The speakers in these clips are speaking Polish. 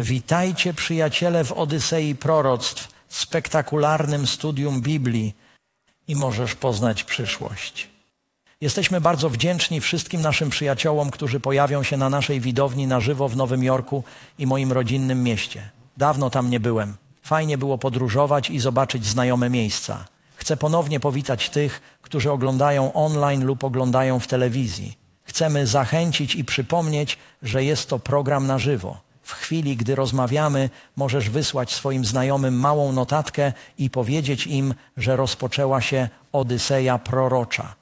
Witajcie przyjaciele w Odysei Proroctw, spektakularnym studium Biblii i możesz poznać przyszłość. Jesteśmy bardzo wdzięczni wszystkim naszym przyjaciołom, którzy pojawią się na naszej widowni na żywo w Nowym Jorku i moim rodzinnym mieście. Dawno tam nie byłem. Fajnie było podróżować i zobaczyć znajome miejsca. Chcę ponownie powitać tych, którzy oglądają online lub oglądają w telewizji. Chcemy zachęcić i przypomnieć, że jest to program na żywo w chwili, gdy rozmawiamy, możesz wysłać swoim znajomym małą notatkę i powiedzieć im, że rozpoczęła się Odyseja prorocza.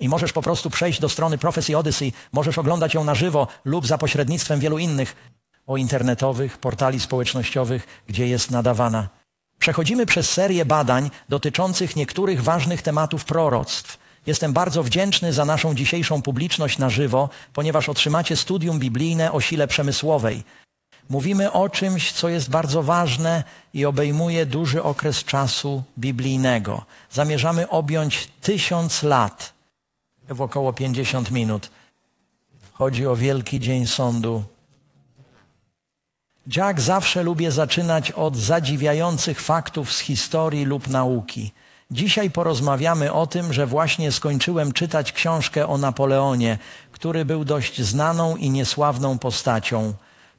I możesz po prostu przejść do strony Prophecy Odyssey, możesz oglądać ją na żywo lub za pośrednictwem wielu innych o internetowych, portali społecznościowych, gdzie jest nadawana. Przechodzimy przez serię badań dotyczących niektórych ważnych tematów proroctw. Jestem bardzo wdzięczny za naszą dzisiejszą publiczność na żywo, ponieważ otrzymacie studium biblijne o sile przemysłowej. Mówimy o czymś, co jest bardzo ważne i obejmuje duży okres czasu biblijnego. Zamierzamy objąć tysiąc lat w około 50 minut. Chodzi o Wielki Dzień Sądu. Dziak zawsze lubię zaczynać od zadziwiających faktów z historii lub nauki. Dzisiaj porozmawiamy o tym, że właśnie skończyłem czytać książkę o Napoleonie, który był dość znaną i niesławną postacią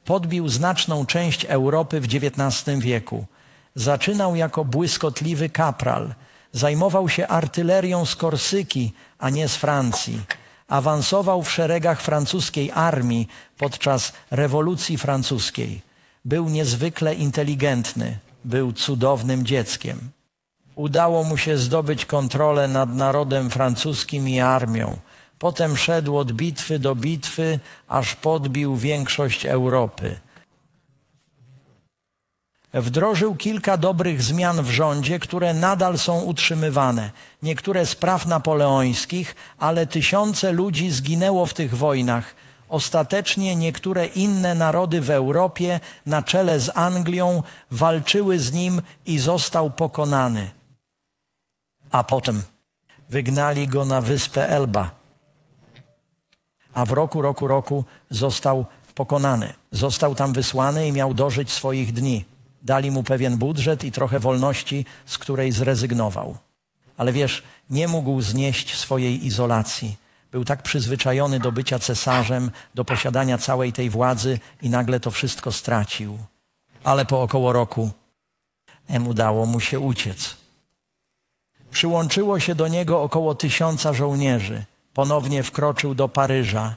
podbił znaczną część Europy w XIX wieku. Zaczynał jako błyskotliwy kapral. Zajmował się artylerią z Korsyki, a nie z Francji. Awansował w szeregach francuskiej armii podczas rewolucji francuskiej. Był niezwykle inteligentny. Był cudownym dzieckiem. Udało mu się zdobyć kontrolę nad narodem francuskim i armią. Potem szedł od bitwy do bitwy, aż podbił większość Europy. Wdrożył kilka dobrych zmian w rządzie, które nadal są utrzymywane. Niektóre spraw napoleońskich, ale tysiące ludzi zginęło w tych wojnach. Ostatecznie niektóre inne narody w Europie, na czele z Anglią, walczyły z nim i został pokonany. A potem wygnali go na wyspę Elba a w roku, roku, roku został pokonany. Został tam wysłany i miał dożyć swoich dni. Dali mu pewien budżet i trochę wolności, z której zrezygnował. Ale wiesz, nie mógł znieść swojej izolacji. Był tak przyzwyczajony do bycia cesarzem, do posiadania całej tej władzy i nagle to wszystko stracił. Ale po około roku mu dało, mu się uciec. Przyłączyło się do niego około tysiąca żołnierzy ponownie wkroczył do Paryża.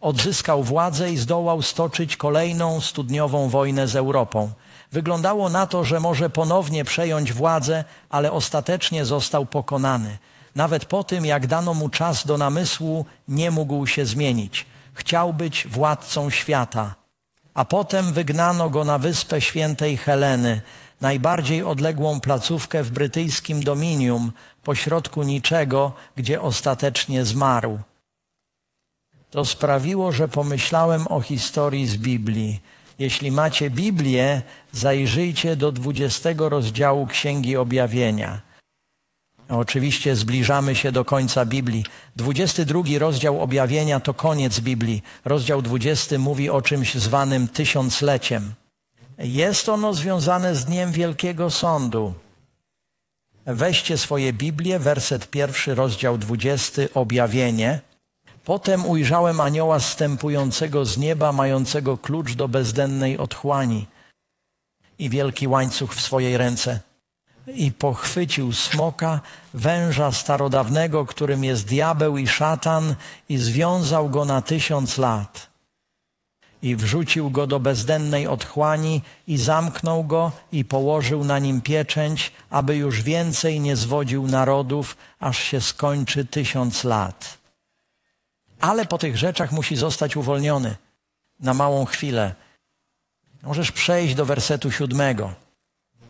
Odzyskał władzę i zdołał stoczyć kolejną studniową wojnę z Europą. Wyglądało na to, że może ponownie przejąć władzę, ale ostatecznie został pokonany. Nawet po tym, jak dano mu czas do namysłu, nie mógł się zmienić. Chciał być władcą świata. A potem wygnano go na wyspę świętej Heleny, najbardziej odległą placówkę w brytyjskim dominium, pośrodku niczego, gdzie ostatecznie zmarł. To sprawiło, że pomyślałem o historii z Biblii. Jeśli macie Biblię, zajrzyjcie do 20 rozdziału Księgi Objawienia. Oczywiście zbliżamy się do końca Biblii. 22 rozdział Objawienia to koniec Biblii. Rozdział 20 mówi o czymś zwanym tysiącleciem. Jest ono związane z Dniem Wielkiego Sądu. Weźcie swoje Biblię, werset pierwszy, rozdział dwudziesty, objawienie. Potem ujrzałem anioła stępującego z nieba, mającego klucz do bezdennej otchłani i wielki łańcuch w swojej ręce. I pochwycił smoka, węża starodawnego, którym jest diabeł i szatan, i związał go na tysiąc lat i wrzucił go do bezdennej otchłani i zamknął go i położył na nim pieczęć, aby już więcej nie zwodził narodów, aż się skończy tysiąc lat. Ale po tych rzeczach musi zostać uwolniony na małą chwilę. Możesz przejść do wersetu siódmego.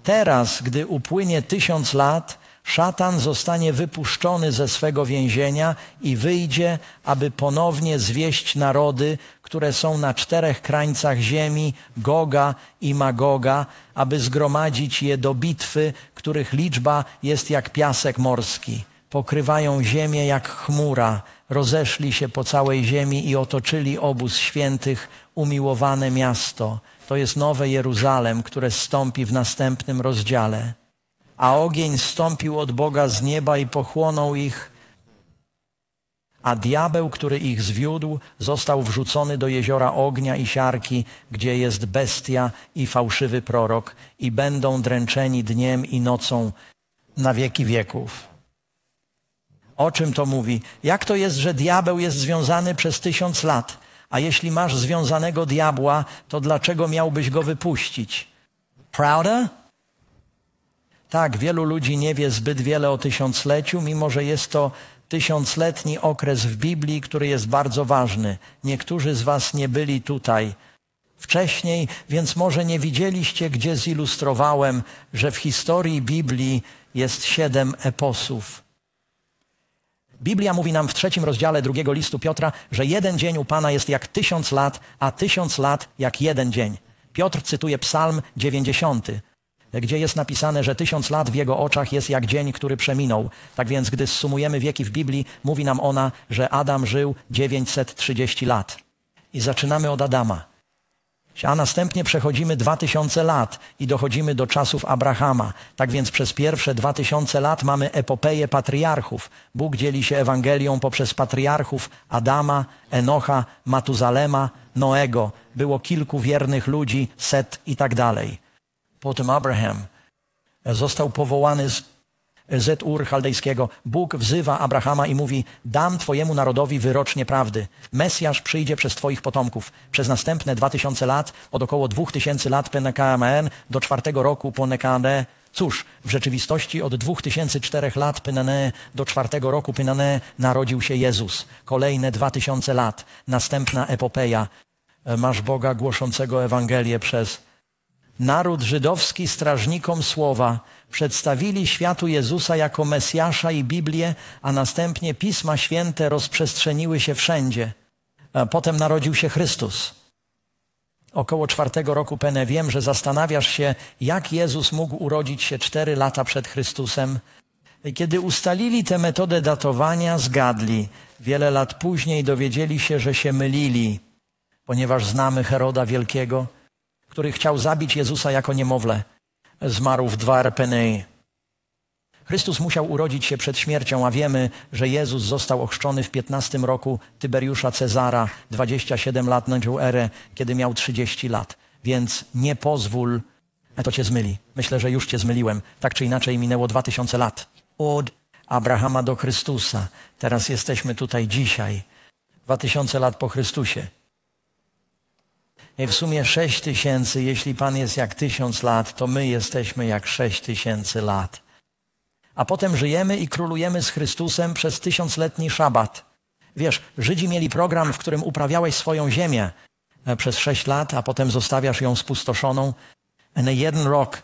Teraz, gdy upłynie tysiąc lat, Szatan zostanie wypuszczony ze swego więzienia i wyjdzie, aby ponownie zwieść narody, które są na czterech krańcach ziemi, Goga i Magoga, aby zgromadzić je do bitwy, których liczba jest jak piasek morski. Pokrywają ziemię jak chmura, rozeszli się po całej ziemi i otoczyli obóz świętych, umiłowane miasto. To jest nowe Jeruzalem, które stąpi w następnym rozdziale a ogień stąpił od Boga z nieba i pochłonął ich, a diabeł, który ich zwiódł, został wrzucony do jeziora ognia i siarki, gdzie jest bestia i fałszywy prorok, i będą dręczeni dniem i nocą na wieki wieków. O czym to mówi? Jak to jest, że diabeł jest związany przez tysiąc lat? A jeśli masz związanego diabła, to dlaczego miałbyś go wypuścić? Prawda? Tak, wielu ludzi nie wie zbyt wiele o tysiącleciu, mimo że jest to tysiącletni okres w Biblii, który jest bardzo ważny. Niektórzy z Was nie byli tutaj wcześniej, więc może nie widzieliście, gdzie zilustrowałem, że w historii Biblii jest siedem eposów. Biblia mówi nam w trzecim rozdziale drugiego listu Piotra, że jeden dzień u Pana jest jak tysiąc lat, a tysiąc lat jak jeden dzień. Piotr cytuje Psalm 90 gdzie jest napisane, że tysiąc lat w jego oczach jest jak dzień, który przeminął. Tak więc, gdy sumujemy wieki w Biblii, mówi nam ona, że Adam żył 930 lat. I zaczynamy od Adama. A następnie przechodzimy 2000 lat i dochodzimy do czasów Abrahama. Tak więc przez pierwsze 2000 lat mamy epopeję patriarchów. Bóg dzieli się Ewangelią poprzez patriarchów Adama, Enocha, Matuzalema, Noego. Było kilku wiernych ludzi, Set i tak dalej. Potem Abraham został powołany z z Ur Chaldejskiego. Bóg wzywa Abrahama i mówi: Dam Twojemu narodowi wyrocznie prawdy. Mesjasz przyjdzie przez Twoich potomków. Przez następne dwa tysiące lat, od około dwóch tysięcy lat po Nekamen do czwartego roku po Nekane. Cóż, w rzeczywistości od 2004 lat Pynane do czwartego roku Pynane narodził się Jezus. Kolejne dwa tysiące lat, następna epopeja. E, masz Boga głoszącego Ewangelię przez naród żydowski strażnikom słowa, przedstawili światu Jezusa jako Mesjasza i Biblię, a następnie Pisma Święte rozprzestrzeniły się wszędzie. E, potem narodził się Chrystus. Około czwartego roku Pene wiem, że zastanawiasz się, jak Jezus mógł urodzić się cztery lata przed Chrystusem. Kiedy ustalili tę metodę datowania, zgadli. Wiele lat później dowiedzieli się, że się mylili, ponieważ znamy Heroda Wielkiego – który chciał zabić Jezusa jako niemowlę, zmarł w dwa Penei. Chrystus musiał urodzić się przed śmiercią, a wiemy, że Jezus został ochrzczony w 15 roku Tyberiusza Cezara, 27 lat na erę, kiedy miał 30 lat. Więc nie pozwól, a to cię zmyli. Myślę, że już cię zmyliłem. Tak czy inaczej minęło 2000 lat. Od Abrahama do Chrystusa. Teraz jesteśmy tutaj dzisiaj. 2000 lat po Chrystusie w sumie sześć tysięcy, jeśli Pan jest jak tysiąc lat, to my jesteśmy jak sześć tysięcy lat. A potem żyjemy i królujemy z Chrystusem przez tysiącletni szabat. Wiesz, Żydzi mieli program, w którym uprawiałeś swoją ziemię e, przez sześć lat, a potem zostawiasz ją spustoszoną e, na jeden rok.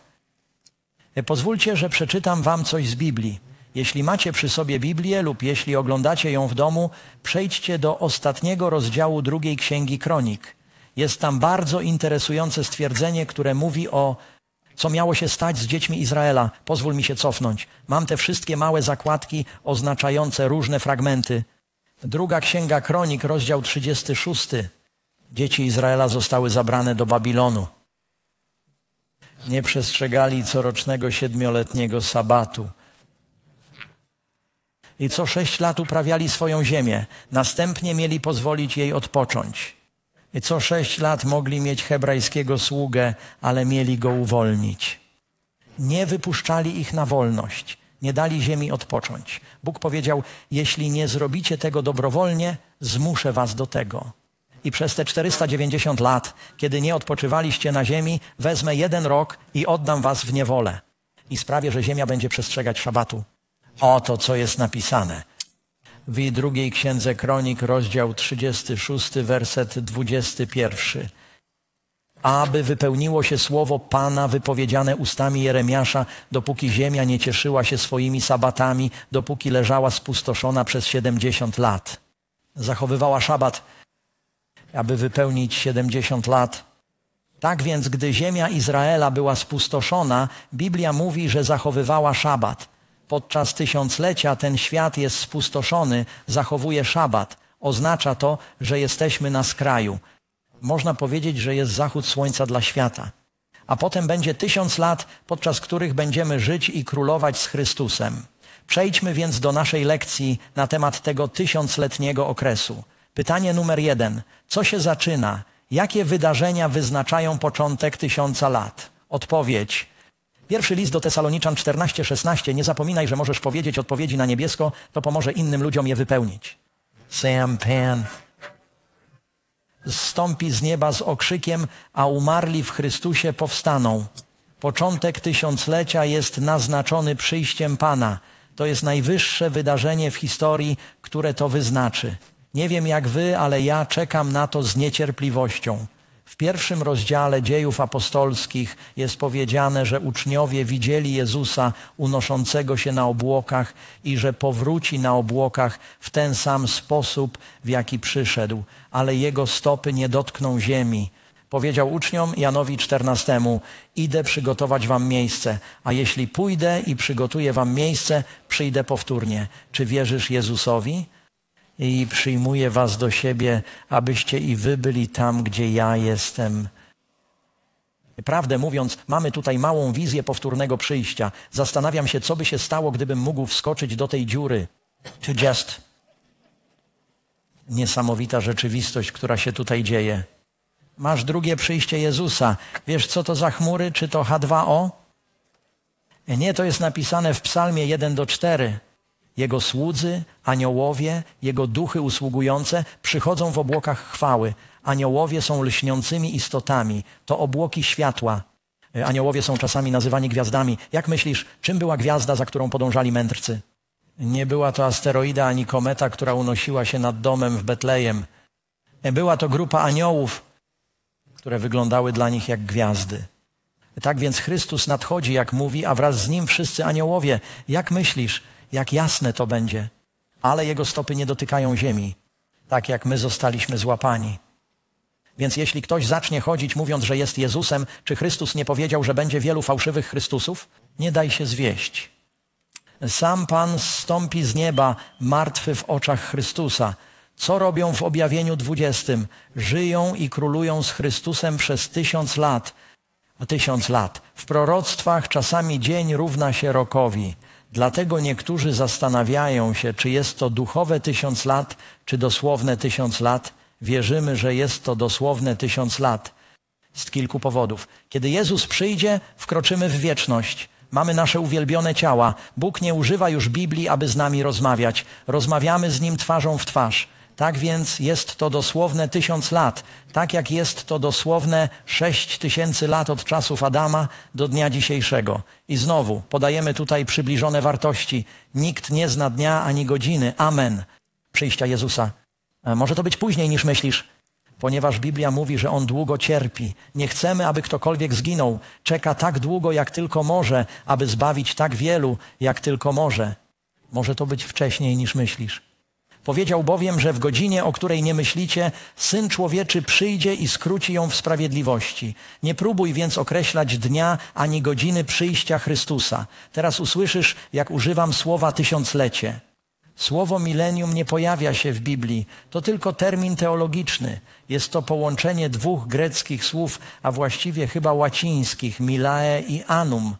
E, pozwólcie, że przeczytam wam coś z Biblii. Jeśli macie przy sobie Biblię lub jeśli oglądacie ją w domu, przejdźcie do ostatniego rozdziału drugiej księgi kronik jest tam bardzo interesujące stwierdzenie, które mówi o co miało się stać z dziećmi Izraela. Pozwól mi się cofnąć. Mam te wszystkie małe zakładki oznaczające różne fragmenty. Druga księga kronik, rozdział 36. Dzieci Izraela zostały zabrane do Babilonu. Nie przestrzegali corocznego siedmioletniego sabatu. I co sześć lat uprawiali swoją ziemię. Następnie mieli pozwolić jej odpocząć co sześć lat mogli mieć hebrajskiego sługę, ale mieli go uwolnić. Nie wypuszczali ich na wolność, nie dali ziemi odpocząć. Bóg powiedział: Jeśli nie zrobicie tego dobrowolnie, zmuszę was do tego. I przez te 490 lat, kiedy nie odpoczywaliście na ziemi, wezmę jeden rok i oddam was w niewolę. I sprawię, że ziemia będzie przestrzegać szabatu. Oto, co jest napisane w drugiej księdze kronik, rozdział 36, werset 21. Aby wypełniło się słowo Pana wypowiedziane ustami Jeremiasza, dopóki ziemia nie cieszyła się swoimi sabatami, dopóki leżała spustoszona przez 70 lat. Zachowywała szabat, aby wypełnić 70 lat tak więc, gdy ziemia Izraela była spustoszona, Biblia mówi, że zachowywała szabat podczas tysiąclecia ten świat jest spustoszony, zachowuje szabat. Oznacza to, że jesteśmy na skraju. Można powiedzieć, że jest zachód słońca dla świata. A potem będzie tysiąc lat, podczas których będziemy żyć i królować z Chrystusem. Przejdźmy więc do naszej lekcji na temat tego tysiącletniego okresu. Pytanie numer jeden. Co się zaczyna? Jakie wydarzenia wyznaczają początek tysiąca lat? Odpowiedź. Pierwszy list do Tesaloniczan 14:16. Nie zapominaj, że możesz powiedzieć odpowiedzi na niebiesko, to pomoże innym ludziom je wypełnić. Sam Pan zstąpi z nieba z okrzykiem, a umarli w Chrystusie powstaną. Początek tysiąclecia jest naznaczony przyjściem Pana. To jest najwyższe wydarzenie w historii, które to wyznaczy. Nie wiem jak wy, ale ja czekam na to z niecierpliwością. W pierwszym rozdziale dziejów apostolskich jest powiedziane, że uczniowie widzieli Jezusa unoszącego się na obłokach i że powróci na obłokach w ten sam sposób, w jaki przyszedł, ale jego stopy nie dotkną ziemi. Powiedział uczniom Janowi XIV: Idę przygotować wam miejsce, a jeśli pójdę i przygotuję wam miejsce, przyjdę powtórnie. Czy wierzysz Jezusowi? i przyjmuje was do siebie, abyście i wy byli tam, gdzie ja jestem. Prawdę mówiąc, mamy tutaj małą wizję powtórnego przyjścia. Zastanawiam się, co by się stało, gdybym mógł wskoczyć do tej dziury. To just. Niesamowita rzeczywistość, która się tutaj dzieje. Masz drugie przyjście Jezusa. Wiesz, co to za chmury? Czy to H2O? Nie, to jest napisane w Psalmie 1 do 4. Jego słudzy, aniołowie, Jego duchy usługujące przychodzą w obłokach chwały. Aniołowie są lśniącymi istotami, to obłoki światła. E, aniołowie są czasami nazywani gwiazdami. Jak myślisz, czym była gwiazda, za którą podążali mędrcy? Nie była to asteroida ani kometa, która unosiła się nad domem w Betlejem. E, była to grupa aniołów, które wyglądały dla nich jak gwiazdy. Tak więc Chrystus nadchodzi, jak mówi, a wraz z nim wszyscy aniołowie. Jak myślisz, jak jasne to będzie, ale jego stopy nie dotykają ziemi, tak jak my zostaliśmy złapani. Więc jeśli ktoś zacznie chodzić mówiąc, że jest Jezusem, czy Chrystus nie powiedział, że będzie wielu fałszywych Chrystusów? Nie daj się zwieść. Sam Pan stąpi z nieba, martwy w oczach Chrystusa. Co robią w objawieniu dwudziestym? Żyją i królują z Chrystusem przez tysiąc lat. Tysiąc lat. W proroctwach czasami dzień równa się rokowi. Dlatego niektórzy zastanawiają się, czy jest to duchowe tysiąc lat, czy dosłowne tysiąc lat. Wierzymy, że jest to dosłowne tysiąc lat. Z kilku powodów. Kiedy Jezus przyjdzie, wkroczymy w wieczność. Mamy nasze uwielbione ciała. Bóg nie używa już Biblii, aby z nami rozmawiać. Rozmawiamy z Nim twarzą w twarz. Tak więc jest to dosłowne tysiąc lat, tak jak jest to dosłowne sześć tysięcy lat od czasów Adama do dnia dzisiejszego. I znowu podajemy tutaj przybliżone wartości. Nikt nie zna dnia ani godziny. Amen. Przyjścia Jezusa. E, może to być później niż myślisz, ponieważ Biblia mówi, że On długo cierpi. Nie chcemy, aby ktokolwiek zginął. Czeka tak długo, jak tylko może, aby zbawić tak wielu, jak tylko może. Może to być wcześniej niż myślisz. Powiedział bowiem, że w godzinie, o której nie myślicie, Syn Człowieczy przyjdzie i skróci ją w sprawiedliwości. Nie próbuj więc określać dnia ani godziny przyjścia Chrystusa. Teraz usłyszysz, jak używam słowa tysiąclecie. Słowo milenium nie pojawia się w Biblii, to tylko termin teologiczny. Jest to połączenie dwóch greckich słów, a właściwie chyba łacińskich, milae i anum,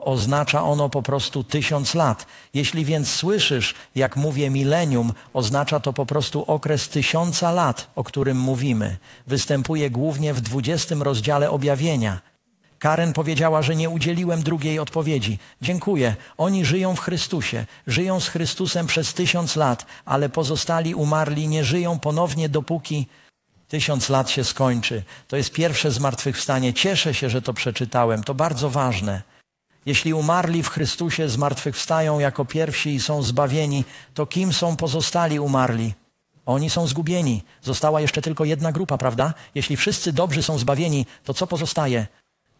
oznacza ono po prostu tysiąc lat. Jeśli więc słyszysz, jak mówię milenium, oznacza to po prostu okres tysiąca lat, o którym mówimy. Występuje głównie w dwudziestym rozdziale objawienia. Karen powiedziała, że nie udzieliłem drugiej odpowiedzi. Dziękuję. Oni żyją w Chrystusie, żyją z Chrystusem przez tysiąc lat, ale pozostali umarli nie żyją ponownie, dopóki tysiąc lat się skończy. To jest pierwsze zmartwychwstanie. Cieszę się, że to przeczytałem. To bardzo ważne. Jeśli umarli w Chrystusie zmartwychwstają jako pierwsi i są zbawieni, to kim są pozostali umarli? Oni są zgubieni. Została jeszcze tylko jedna grupa, prawda? Jeśli wszyscy dobrzy są zbawieni, to co pozostaje?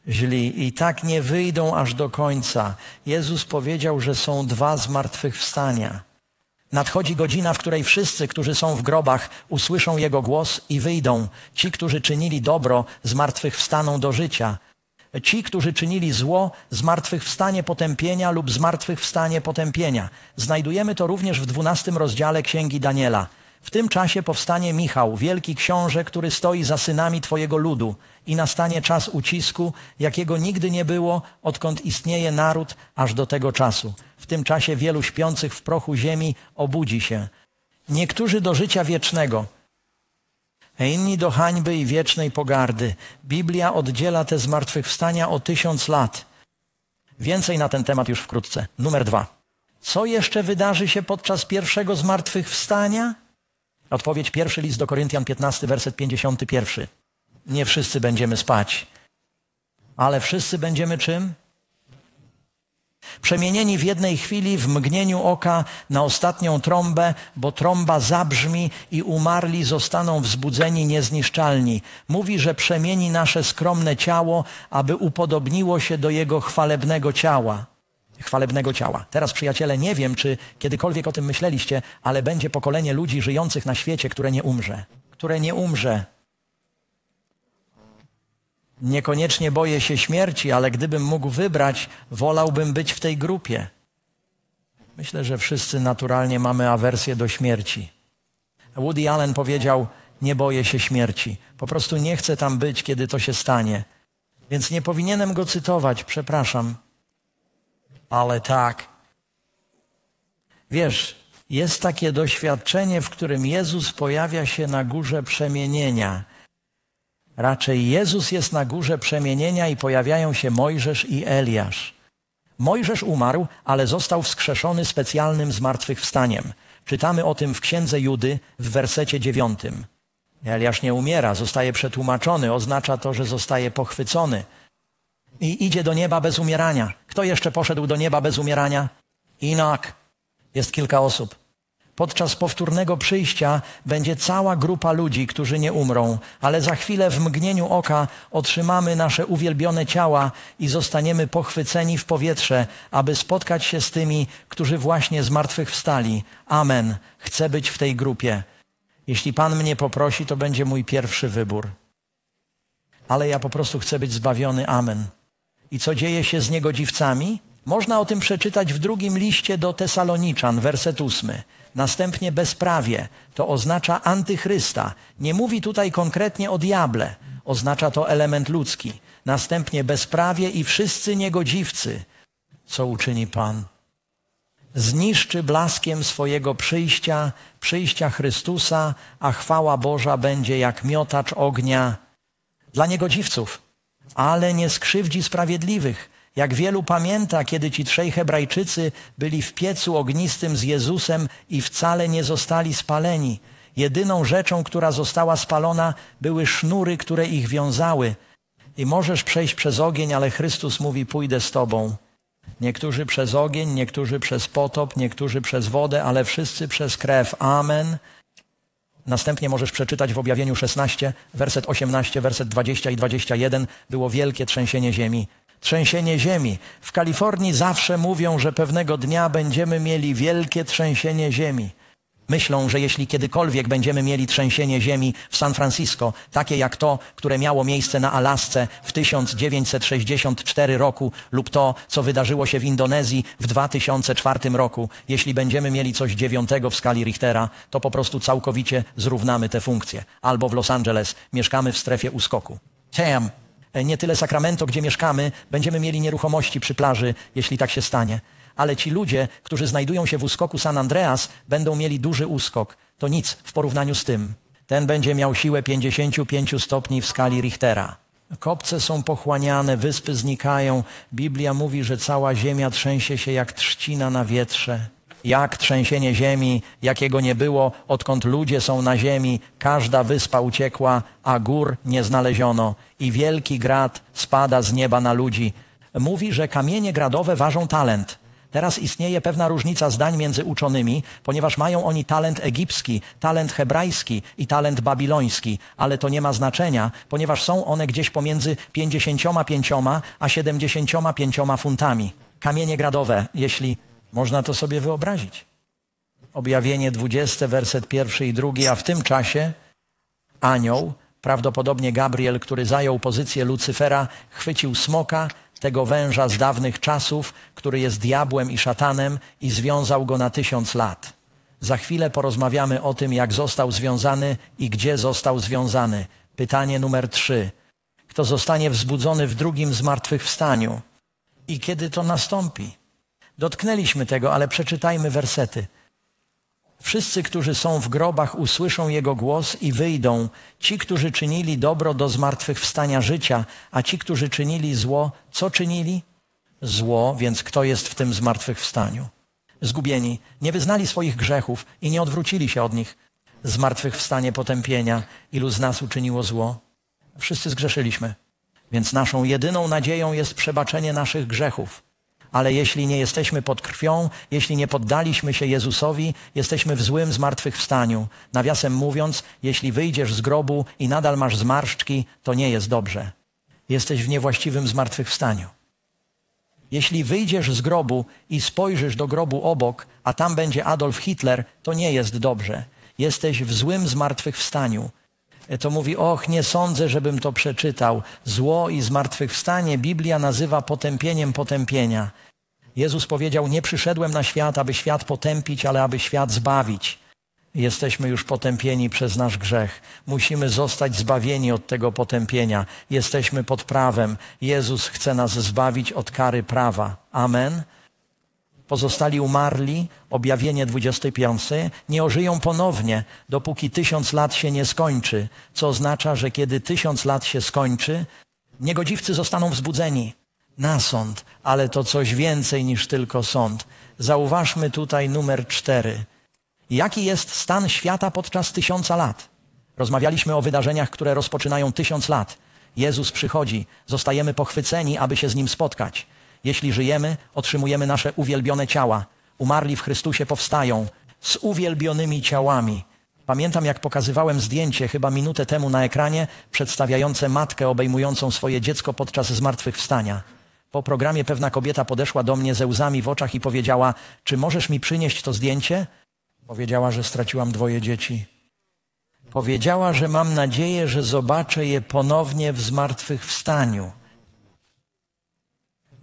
Źli i tak nie wyjdą aż do końca. Jezus powiedział, że są dwa zmartwychwstania. Nadchodzi godzina, w której wszyscy, którzy są w grobach, usłyszą Jego głos i wyjdą. Ci, którzy czynili dobro, zmartwychwstaną do życia ci, którzy czynili zło, zmartwychwstanie potępienia lub zmartwychwstanie potępienia. Znajdujemy to również w dwunastym rozdziale Księgi Daniela. W tym czasie powstanie Michał, wielki książę, który stoi za synami Twojego ludu i nastanie czas ucisku, jakiego nigdy nie było, odkąd istnieje naród, aż do tego czasu. W tym czasie wielu śpiących w prochu ziemi obudzi się. Niektórzy do życia wiecznego – a inni do hańby i wiecznej pogardy. Biblia oddziela te zmartwychwstania o tysiąc lat. Więcej na ten temat już wkrótce. Numer dwa. Co jeszcze wydarzy się podczas pierwszego zmartwychwstania? Odpowiedź pierwszy list do Koryntian 15, werset 51. Nie wszyscy będziemy spać, ale wszyscy będziemy czym? Przemienieni w jednej chwili, w mgnieniu oka, na ostatnią trąbę, bo trąba zabrzmi i umarli zostaną wzbudzeni niezniszczalni. Mówi, że przemieni nasze skromne ciało, aby upodobniło się do jego chwalebnego ciała. Chwalebnego ciała. Teraz, przyjaciele, nie wiem, czy kiedykolwiek o tym myśleliście, ale będzie pokolenie ludzi żyjących na świecie, które nie umrze. Które nie umrze. Niekoniecznie boję się śmierci, ale gdybym mógł wybrać, wolałbym być w tej grupie. Myślę, że wszyscy naturalnie mamy awersję do śmierci. Woody Allen powiedział: Nie boję się śmierci. Po prostu nie chcę tam być, kiedy to się stanie. Więc nie powinienem go cytować, przepraszam. Ale tak. Wiesz, jest takie doświadczenie, w którym Jezus pojawia się na górze przemienienia. Raczej Jezus jest na górze przemienienia i pojawiają się Mojżesz i Eliasz. Mojżesz umarł, ale został wskrzeszony specjalnym zmartwychwstaniem. Czytamy o tym w Księdze Judy w wersecie dziewiątym. Eliasz nie umiera, zostaje przetłumaczony, oznacza to, że zostaje pochwycony. I idzie do nieba bez umierania. Kto jeszcze poszedł do nieba bez umierania? Inak. Jest kilka osób. Podczas powtórnego przyjścia będzie cała grupa ludzi, którzy nie umrą, ale za chwilę w mgnieniu oka otrzymamy nasze uwielbione ciała i zostaniemy pochwyceni w powietrze, aby spotkać się z tymi, którzy właśnie z martwych wstali. Amen. Chcę być w tej grupie. Jeśli Pan mnie poprosi, to będzie mój pierwszy wybór. Ale ja po prostu chcę być zbawiony. Amen. I co dzieje się z niegodziwcami? Można o tym przeczytać w drugim liście do Tesaloniczan, werset ósmy następnie bezprawie. To oznacza antychrysta. Nie mówi tutaj konkretnie o diable, oznacza to element ludzki. Następnie bezprawie i wszyscy niegodziwcy. Co uczyni Pan? Zniszczy blaskiem swojego przyjścia, przyjścia Chrystusa, a chwała Boża będzie jak miotacz ognia dla niegodziwców, ale nie skrzywdzi sprawiedliwych jak wielu pamięta, kiedy ci trzej Hebrajczycy byli w piecu ognistym z Jezusem i wcale nie zostali spaleni. Jedyną rzeczą, która została spalona, były sznury, które ich wiązały. I możesz przejść przez ogień, ale Chrystus mówi: Pójdę z tobą. Niektórzy przez ogień, niektórzy przez potop, niektórzy przez wodę, ale wszyscy przez krew. Amen. Następnie możesz przeczytać w objawieniu 16, werset 18, werset 20 i 21. Było wielkie trzęsienie ziemi trzęsienie ziemi. W Kalifornii zawsze mówią, że pewnego dnia będziemy mieli wielkie trzęsienie ziemi. Myślą, że jeśli kiedykolwiek będziemy mieli trzęsienie ziemi w San Francisco, takie jak to, które miało miejsce na Alasce w 1964 roku lub to, co wydarzyło się w Indonezji w 2004 roku, jeśli będziemy mieli coś dziewiątego w skali Richtera, to po prostu całkowicie zrównamy te funkcje. Albo w Los Angeles mieszkamy w strefie uskoku. Tam, E, nie tyle Sakramento, gdzie mieszkamy, będziemy mieli nieruchomości przy plaży, jeśli tak się stanie. Ale ci ludzie, którzy znajdują się w uskoku San Andreas, będą mieli duży uskok. To nic w porównaniu z tym. Ten będzie miał siłę 55 stopni w skali Richtera. Kopce są pochłaniane, wyspy znikają. Biblia mówi, że cała ziemia trzęsie się jak trzcina na wietrze jak trzęsienie ziemi, jakiego nie było, odkąd ludzie są na ziemi, każda wyspa uciekła, a gór nie znaleziono i wielki grad spada z nieba na ludzi. Mówi, że kamienie gradowe ważą talent. Teraz istnieje pewna różnica zdań między uczonymi, ponieważ mają oni talent egipski, talent hebrajski i talent babiloński, ale to nie ma znaczenia, ponieważ są one gdzieś pomiędzy 55 a 75 funtami. Kamienie gradowe, jeśli można to sobie wyobrazić. Objawienie 20, werset pierwszy i drugi, a w tym czasie anioł, prawdopodobnie Gabriel, który zajął pozycję Lucyfera, chwycił smoka, tego węża z dawnych czasów, który jest diabłem i szatanem, i związał go na tysiąc lat. Za chwilę porozmawiamy o tym, jak został związany i gdzie został związany. Pytanie numer trzy. Kto zostanie wzbudzony w drugim zmartwychwstaniu? I kiedy to nastąpi? Dotknęliśmy tego, ale przeczytajmy wersety. Wszyscy, którzy są w grobach, usłyszą Jego głos i wyjdą. Ci, którzy czynili dobro do zmartwychwstania życia, a ci, którzy czynili zło, co czynili? Zło, więc kto jest w tym zmartwychwstaniu? Zgubieni, nie wyznali swoich grzechów i nie odwrócili się od nich. Zmartwychwstanie potępienia, ilu z nas uczyniło zło? Wszyscy zgrzeszyliśmy, więc naszą jedyną nadzieją jest przebaczenie naszych grzechów ale jeśli nie jesteśmy pod krwią, jeśli nie poddaliśmy się Jezusowi, jesteśmy w złym zmartwychwstaniu. Nawiasem mówiąc, jeśli wyjdziesz z grobu i nadal masz zmarszczki, to nie jest dobrze. Jesteś w niewłaściwym zmartwychwstaniu. Jeśli wyjdziesz z grobu i spojrzysz do grobu obok, a tam będzie Adolf Hitler, to nie jest dobrze. Jesteś w złym zmartwychwstaniu to mówi, och, nie sądzę, żebym to przeczytał. Zło i zmartwychwstanie Biblia nazywa potępieniem potępienia. Jezus powiedział, nie przyszedłem na świat, aby świat potępić, ale aby świat zbawić. Jesteśmy już potępieni przez nasz grzech. Musimy zostać zbawieni od tego potępienia. Jesteśmy pod prawem. Jezus chce nas zbawić od kary prawa. Amen pozostali umarli, objawienie 25, nie ożyją ponownie, dopóki tysiąc lat się nie skończy, co oznacza, że kiedy tysiąc lat się skończy, niegodziwcy zostaną wzbudzeni na sąd, ale to coś więcej niż tylko sąd. Zauważmy tutaj numer cztery. Jaki jest stan świata podczas tysiąca lat? Rozmawialiśmy o wydarzeniach, które rozpoczynają tysiąc lat. Jezus przychodzi, zostajemy pochwyceni, aby się z Nim spotkać. Jeśli żyjemy, otrzymujemy nasze uwielbione ciała. Umarli w Chrystusie powstają z uwielbionymi ciałami. Pamiętam, jak pokazywałem zdjęcie chyba minutę temu na ekranie przedstawiające matkę obejmującą swoje dziecko podczas zmartwychwstania. Po programie pewna kobieta podeszła do mnie ze łzami w oczach i powiedziała: Czy możesz mi przynieść to zdjęcie? Powiedziała, że straciłam dwoje dzieci. Powiedziała, że mam nadzieję, że zobaczę je ponownie w zmartwychwstaniu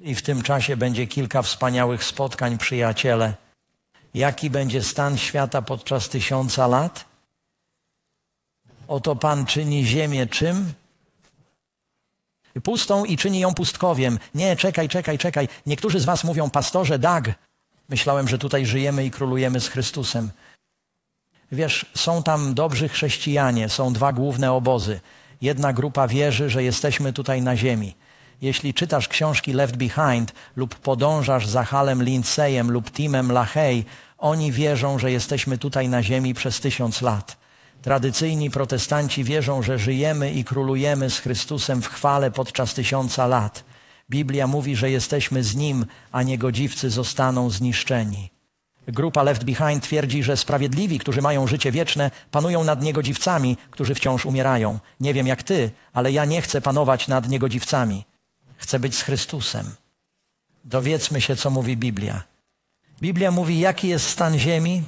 i w tym czasie będzie kilka wspaniałych spotkań, przyjaciele. Jaki będzie stan świata podczas tysiąca lat? Oto Pan czyni ziemię czym? Pustą i czyni ją pustkowiem. Nie, czekaj, czekaj, czekaj. Niektórzy z Was mówią, pastorze, dag. Myślałem, że tutaj żyjemy i królujemy z Chrystusem. Wiesz, są tam dobrzy chrześcijanie, są dwa główne obozy. Jedna grupa wierzy, że jesteśmy tutaj na ziemi. Jeśli czytasz książki Left Behind lub podążasz za Halem Lindsayem lub Timem Lahey, oni wierzą, że jesteśmy tutaj na ziemi przez tysiąc lat. Tradycyjni protestanci wierzą, że żyjemy i królujemy z Chrystusem w chwale podczas tysiąca lat. Biblia mówi, że jesteśmy z Nim, a niegodziwcy zostaną zniszczeni. Grupa Left Behind twierdzi, że sprawiedliwi, którzy mają życie wieczne, panują nad niegodziwcami, którzy wciąż umierają. Nie wiem jak ty, ale ja nie chcę panować nad niegodziwcami. Chcę być z Chrystusem. Dowiedzmy się, co mówi Biblia. Biblia mówi, jaki jest stan ziemi.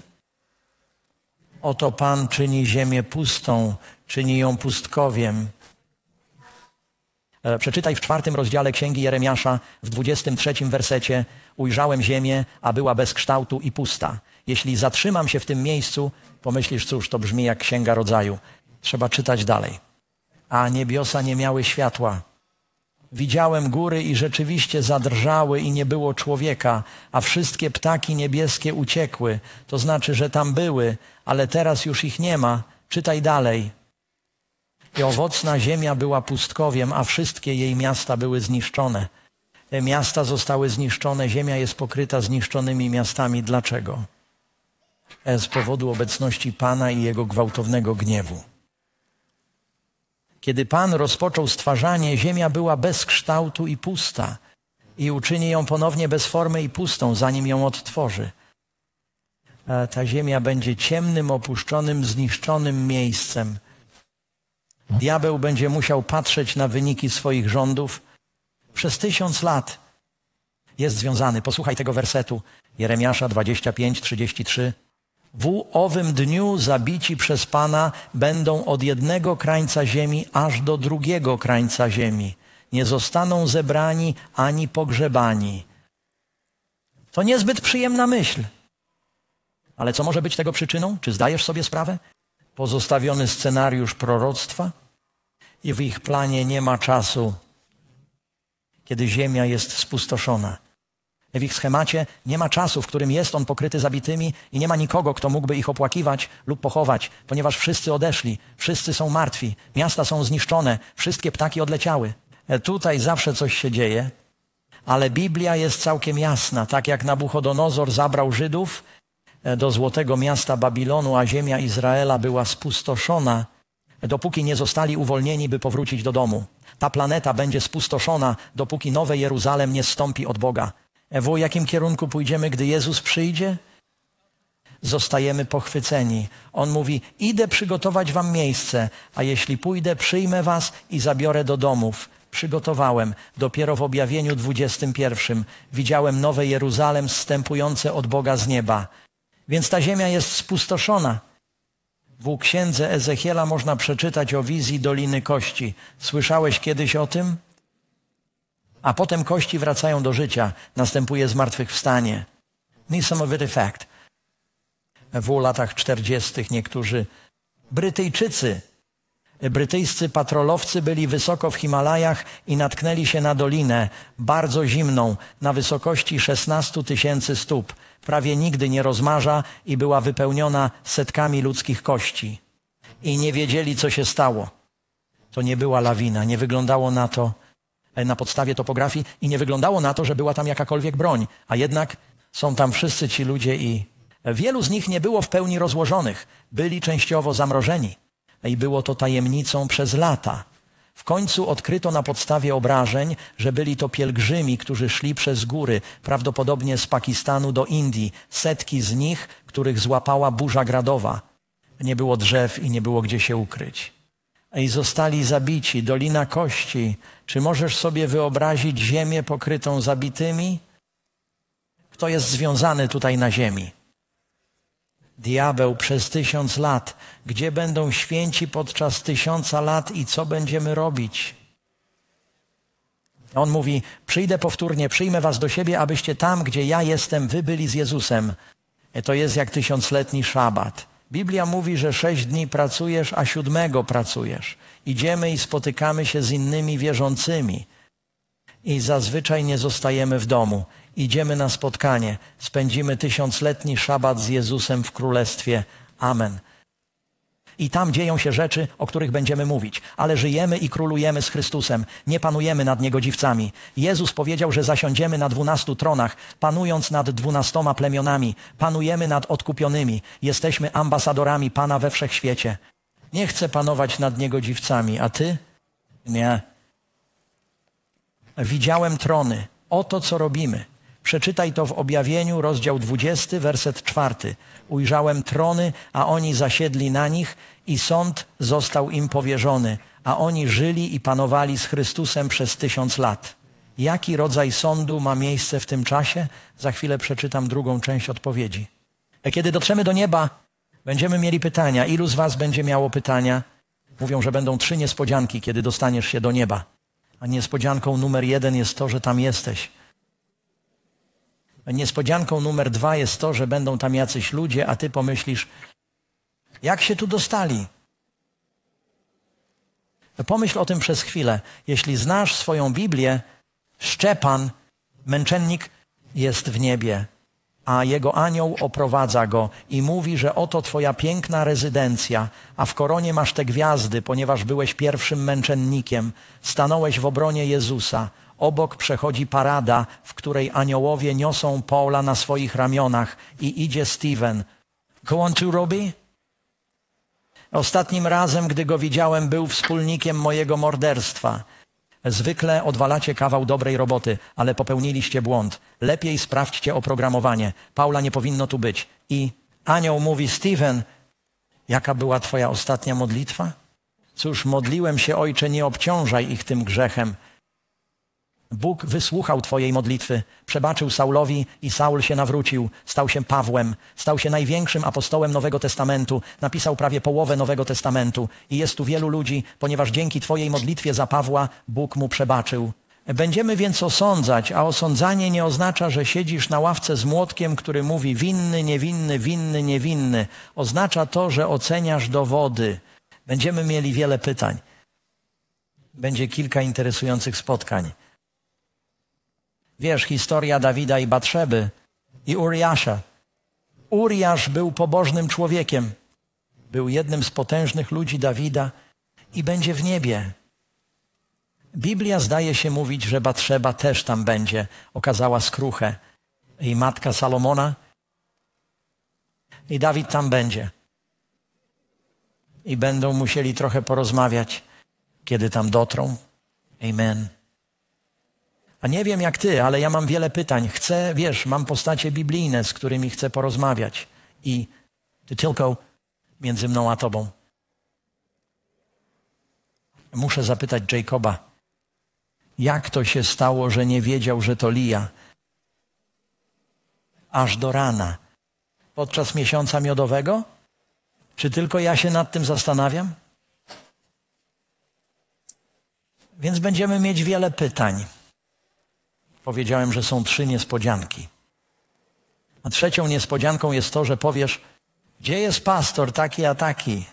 Oto Pan czyni ziemię pustą, czyni ją pustkowiem. E, przeczytaj w czwartym rozdziale Księgi Jeremiasza, w dwudziestym trzecim wersecie. Ujrzałem ziemię, a była bez kształtu i pusta. Jeśli zatrzymam się w tym miejscu, pomyślisz, cóż, to brzmi jak Księga Rodzaju. Trzeba czytać dalej. A niebiosa nie miały światła, Widziałem góry i rzeczywiście zadrżały i nie było człowieka, a wszystkie ptaki niebieskie uciekły. To znaczy, że tam były, ale teraz już ich nie ma. Czytaj dalej. I owocna ziemia była pustkowiem, a wszystkie jej miasta były zniszczone. miasta zostały zniszczone, ziemia jest pokryta zniszczonymi miastami. Dlaczego? E, z powodu obecności Pana i Jego gwałtownego gniewu. Kiedy Pan rozpoczął stwarzanie, ziemia była bez kształtu i pusta i uczyni ją ponownie bez formy i pustą, zanim ją odtworzy. A ta ziemia będzie ciemnym, opuszczonym, zniszczonym miejscem. Diabeł będzie musiał patrzeć na wyniki swoich rządów przez tysiąc lat. Jest związany, posłuchaj tego wersetu, Jeremiasza 25, 33. W owym dniu zabici przez Pana będą od jednego krańca ziemi aż do drugiego krańca ziemi. Nie zostaną zebrani ani pogrzebani. To niezbyt przyjemna myśl. Ale co może być tego przyczyną? Czy zdajesz sobie sprawę? Pozostawiony scenariusz proroctwa i w ich planie nie ma czasu, kiedy ziemia jest spustoszona. W ich schemacie nie ma czasu, w którym jest on pokryty zabitymi i nie ma nikogo, kto mógłby ich opłakiwać lub pochować, ponieważ wszyscy odeszli, wszyscy są martwi, miasta są zniszczone, wszystkie ptaki odleciały. E, tutaj zawsze coś się dzieje, ale Biblia jest całkiem jasna. Tak jak Nabuchodonozor zabrał Żydów e, do złotego miasta Babilonu, a ziemia Izraela była spustoszona, dopóki nie zostali uwolnieni, by powrócić do domu. Ta planeta będzie spustoszona, dopóki nowe Jeruzalem nie stąpi od Boga w jakim kierunku pójdziemy, gdy Jezus przyjdzie? Zostajemy pochwyceni. On mówi: Idę przygotować wam miejsce, a jeśli pójdę, przyjmę was i zabiorę do domów. Przygotowałem. Dopiero w objawieniu 21 widziałem nowe Jeruzalem wstępujące od Boga z nieba. Więc ta ziemia jest spustoszona. W księdze Ezechiela można przeczytać o wizji Doliny Kości. Słyszałeś kiedyś o tym? a potem kości wracają do życia, następuje zmartwychwstanie. Niesamowity fakt. W latach czterdziestych niektórzy Brytyjczycy, brytyjscy patrolowcy byli wysoko w Himalajach i natknęli się na dolinę, bardzo zimną, na wysokości 16 tysięcy stóp. Prawie nigdy nie rozmarza i była wypełniona setkami ludzkich kości. I nie wiedzieli, co się stało. To nie była lawina, nie wyglądało na to, E, na podstawie topografii i nie wyglądało na to, że była tam jakakolwiek broń, a jednak są tam wszyscy ci ludzie i e, wielu z nich nie było w pełni rozłożonych, byli częściowo zamrożeni e, i było to tajemnicą przez lata. W końcu odkryto na podstawie obrażeń, że byli to pielgrzymi, którzy szli przez góry, prawdopodobnie z Pakistanu do Indii, setki z nich, których złapała burza gradowa. Nie było drzew i nie było gdzie się ukryć i zostali zabici, dolina kości. Czy możesz sobie wyobrazić ziemię pokrytą zabitymi? Kto jest związany tutaj na ziemi? Diabeł przez tysiąc lat. Gdzie będą święci podczas tysiąca lat i co będziemy robić? On mówi: Przyjdę powtórnie, przyjmę was do siebie, abyście tam, gdzie ja jestem, wy byli z Jezusem. E, to jest jak tysiącletni szabat. Biblia mówi, że sześć dni pracujesz, a siódmego pracujesz. Idziemy i spotykamy się z innymi wierzącymi. I zazwyczaj nie zostajemy w domu. Idziemy na spotkanie. Spędzimy tysiącletni szabat z Jezusem w Królestwie. Amen i tam dzieją się rzeczy, o których będziemy mówić. Ale żyjemy i królujemy z Chrystusem, nie panujemy nad niegodziwcami. Jezus powiedział, że zasiądziemy na dwunastu tronach, panując nad dwunastoma plemionami, panujemy nad odkupionymi, jesteśmy ambasadorami Pana we wszechświecie. Nie chcę panować nad niegodziwcami, a ty? Nie. Widziałem trony. Oto co robimy. Przeczytaj to w objawieniu, rozdział 20, werset 4. Ujrzałem trony, a oni zasiedli na nich i sąd został im powierzony, a oni żyli i panowali z Chrystusem przez tysiąc lat. Jaki rodzaj sądu ma miejsce w tym czasie? Za chwilę przeczytam drugą część odpowiedzi. E kiedy dotrzemy do nieba, będziemy mieli pytania. Ilu z Was będzie miało pytania? Mówią, że będą trzy niespodzianki, kiedy dostaniesz się do nieba. A niespodzianką numer jeden jest to, że tam jesteś. Niespodzianką numer dwa jest to, że będą tam jacyś ludzie, a ty pomyślisz, jak się tu dostali? Pomyśl o tym przez chwilę. Jeśli znasz swoją Biblię, Szczepan, męczennik, jest w niebie, a jego anioł oprowadza go i mówi, że oto twoja piękna rezydencja, a w koronie masz te gwiazdy, ponieważ byłeś pierwszym męczennikiem, stanąłeś w obronie Jezusa, Obok przechodzi parada, w której aniołowie niosą Paula na swoich ramionach i idzie Steven. Go on to Robbie? Ostatnim razem, gdy go widziałem, był wspólnikiem mojego morderstwa. Zwykle odwalacie kawał dobrej roboty, ale popełniliście błąd. Lepiej sprawdźcie oprogramowanie. Paula nie powinno tu być. I anioł mówi, Steven, jaka była twoja ostatnia modlitwa? Cóż, modliłem się, ojcze, nie obciążaj ich tym grzechem. Bóg wysłuchał Twojej modlitwy, przebaczył Saulowi i Saul się nawrócił, stał się Pawłem, stał się największym apostołem Nowego Testamentu, napisał prawie połowę Nowego Testamentu i jest tu wielu ludzi, ponieważ dzięki Twojej modlitwie za Pawła Bóg mu przebaczył. Będziemy więc osądzać, a osądzanie nie oznacza, że siedzisz na ławce z młotkiem, który mówi winny, niewinny, winny, niewinny. Oznacza to, że oceniasz dowody. Będziemy mieli wiele pytań. Będzie kilka interesujących spotkań. Wiesz, historia Dawida i Batrzeby i Uriasza. Uriasz był pobożnym człowiekiem. Był jednym z potężnych ludzi Dawida i będzie w niebie. Biblia zdaje się mówić, że Batrzeba też tam będzie. Okazała skruchę. I matka Salomona. I Dawid tam będzie. I będą musieli trochę porozmawiać, kiedy tam dotrą. Amen. A nie wiem jak ty, ale ja mam wiele pytań. Chcę, wiesz, mam postacie biblijne, z którymi chcę porozmawiać. I ty tylko między mną a tobą. Muszę zapytać Jacoba, jak to się stało, że nie wiedział, że to Lija? Aż do rana. Podczas miesiąca miodowego? Czy tylko ja się nad tym zastanawiam? Więc będziemy mieć wiele pytań powiedziałem, że są trzy niespodzianki. A trzecią niespodzianką jest to, że powiesz, gdzie jest pastor taki a taki?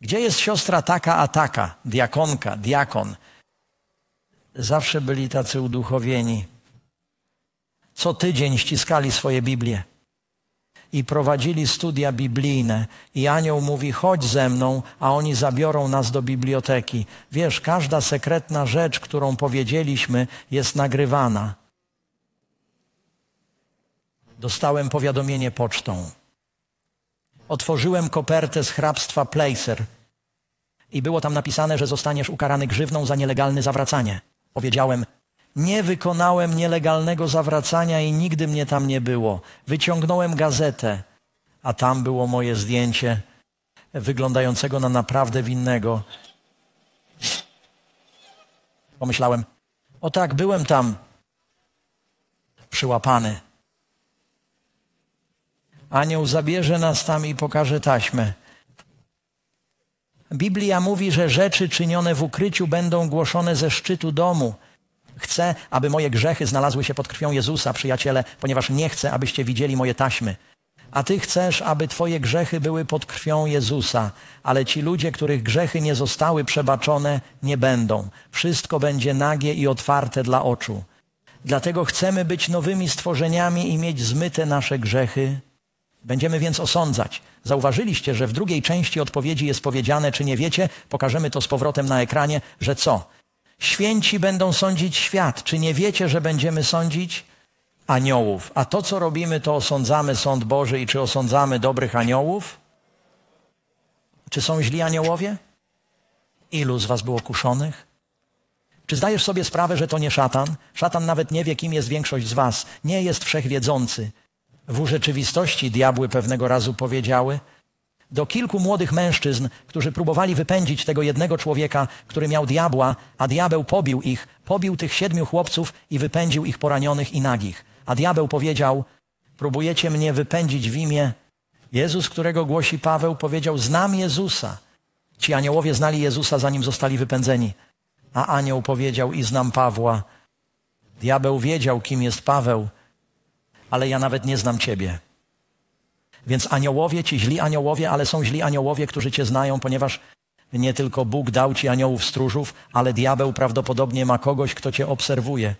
Gdzie jest siostra taka a taka, diakonka, diakon? Zawsze byli tacy uduchowieni. Co tydzień ściskali swoje Biblię i prowadzili studia biblijne. I anioł mówi, chodź ze mną, a oni zabiorą nas do biblioteki. Wiesz, każda sekretna rzecz, którą powiedzieliśmy, jest nagrywana. Dostałem powiadomienie pocztą. Otworzyłem kopertę z hrabstwa Placer i było tam napisane, że zostaniesz ukarany grzywną za nielegalne zawracanie. Powiedziałem, nie wykonałem nielegalnego zawracania i nigdy mnie tam nie było. Wyciągnąłem gazetę, a tam było moje zdjęcie wyglądającego na naprawdę winnego. Pomyślałem, o tak, byłem tam przyłapany. Anioł zabierze nas tam i pokaże taśmę. Biblia mówi, że rzeczy czynione w ukryciu będą głoszone ze szczytu domu – Chcę, aby moje grzechy znalazły się pod krwią Jezusa, przyjaciele, ponieważ nie chcę, abyście widzieli moje taśmy. A ty chcesz, aby twoje grzechy były pod krwią Jezusa, ale ci ludzie, których grzechy nie zostały przebaczone, nie będą. Wszystko będzie nagie i otwarte dla oczu. Dlatego chcemy być nowymi stworzeniami i mieć zmyte nasze grzechy. Będziemy więc osądzać. Zauważyliście, że w drugiej części odpowiedzi jest powiedziane, czy nie wiecie, pokażemy to z powrotem na ekranie, że co? Święci będą sądzić świat. Czy nie wiecie, że będziemy sądzić aniołów? A to, co robimy, to osądzamy sąd Boży i czy osądzamy dobrych aniołów? Czy są źli aniołowie? Ilu z was było kuszonych? Czy zdajesz sobie sprawę, że to nie szatan? Szatan nawet nie wie, kim jest większość z was. Nie jest wszechwiedzący. W rzeczywistości diabły pewnego razu powiedziały, do kilku młodych mężczyzn, którzy próbowali wypędzić tego jednego człowieka, który miał diabła, a diabeł pobił ich, pobił tych siedmiu chłopców i wypędził ich poranionych i nagich. A diabeł powiedział, próbujecie mnie wypędzić w imię. Jezus, którego głosi Paweł, powiedział, znam Jezusa. Ci aniołowie znali Jezusa, zanim zostali wypędzeni. A anioł powiedział, i znam Pawła. Diabeł wiedział, kim jest Paweł, ale ja nawet nie znam Ciebie. Więc aniołowie, ci źli aniołowie, ale są źli aniołowie, którzy cię znają, ponieważ nie tylko Bóg dał ci aniołów stróżów, ale diabeł prawdopodobnie ma kogoś, kto cię obserwuje.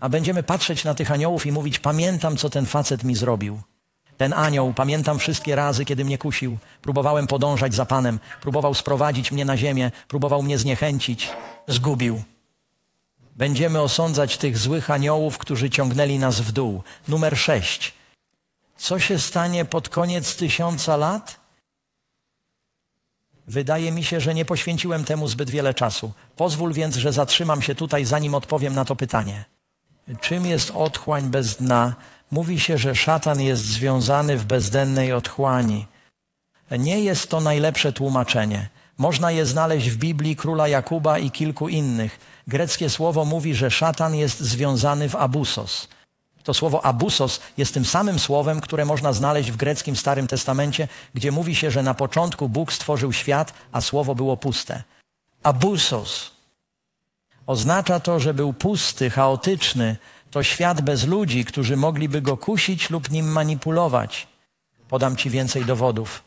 A będziemy patrzeć na tych aniołów i mówić, pamiętam, co ten facet mi zrobił. Ten anioł, pamiętam wszystkie razy, kiedy mnie kusił. Próbowałem podążać za Panem, próbował sprowadzić mnie na ziemię, próbował mnie zniechęcić. Zgubił. Będziemy osądzać tych złych aniołów, którzy ciągnęli nas w dół. Numer sześć. Co się stanie pod koniec tysiąca lat? Wydaje mi się, że nie poświęciłem temu zbyt wiele czasu. Pozwól więc, że zatrzymam się tutaj, zanim odpowiem na to pytanie. Czym jest otchłań bez dna? Mówi się, że szatan jest związany w bezdennej otchłani. Nie jest to najlepsze tłumaczenie. Można je znaleźć w Biblii króla Jakuba i kilku innych. Greckie słowo mówi, że szatan jest związany w abusos. To słowo abusos jest tym samym słowem, które można znaleźć w greckim Starym Testamencie, gdzie mówi się, że na początku Bóg stworzył świat, a słowo było puste. Abusos oznacza to, że był pusty, chaotyczny, to świat bez ludzi, którzy mogliby go kusić lub nim manipulować. Podam Ci więcej dowodów.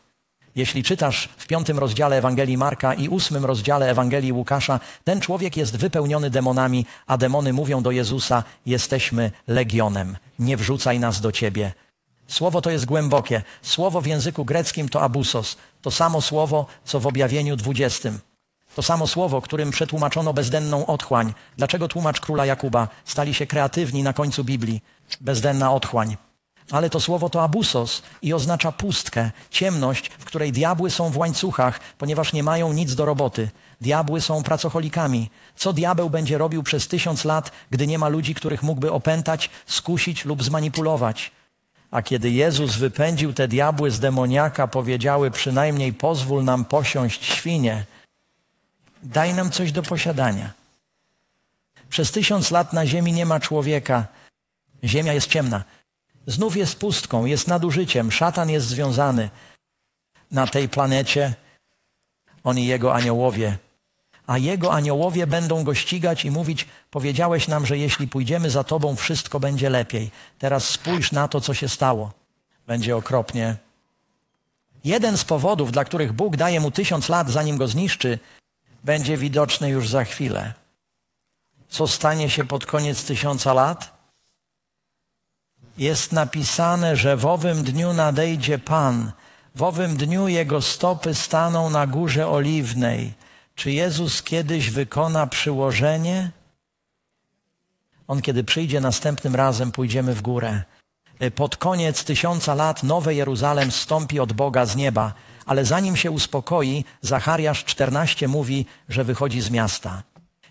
Jeśli czytasz w piątym rozdziale Ewangelii Marka i ósmym rozdziale Ewangelii Łukasza, ten człowiek jest wypełniony demonami, a demony mówią do Jezusa: Jesteśmy legionem, nie wrzucaj nas do ciebie. Słowo to jest głębokie. Słowo w języku greckim to abusos, to samo słowo, co w objawieniu dwudziestym, To samo słowo, którym przetłumaczono bezdenną otchłań. Dlaczego tłumacz króla Jakuba stali się kreatywni na końcu Biblii? Bezdenna otchłań ale to słowo to abusos i oznacza pustkę, ciemność, w której diabły są w łańcuchach, ponieważ nie mają nic do roboty. Diabły są pracocholikami. Co diabeł będzie robił przez tysiąc lat, gdy nie ma ludzi, których mógłby opętać, skusić lub zmanipulować? A kiedy Jezus wypędził te diabły z demoniaka, powiedziały przynajmniej pozwól nam posiąść świnie, daj nam coś do posiadania. Przez tysiąc lat na ziemi nie ma człowieka. Ziemia jest ciemna znów jest pustką, jest nadużyciem. Szatan jest związany na tej planecie, on i jego aniołowie. A jego aniołowie będą go ścigać i mówić: Powiedziałeś nam, że jeśli pójdziemy za tobą, wszystko będzie lepiej. Teraz spójrz na to, co się stało. Będzie okropnie. Jeden z powodów, dla których Bóg daje mu tysiąc lat, zanim go zniszczy, będzie widoczny już za chwilę. Co stanie się pod koniec tysiąca lat? jest napisane, że w owym dniu nadejdzie Pan, w owym dniu Jego stopy staną na górze oliwnej. Czy Jezus kiedyś wykona przyłożenie? On kiedy przyjdzie następnym razem, pójdziemy w górę. E, pod koniec tysiąca lat Nowe Jeruzalem stąpi od Boga z nieba, ale zanim się uspokoi, Zachariasz 14 mówi, że wychodzi z miasta.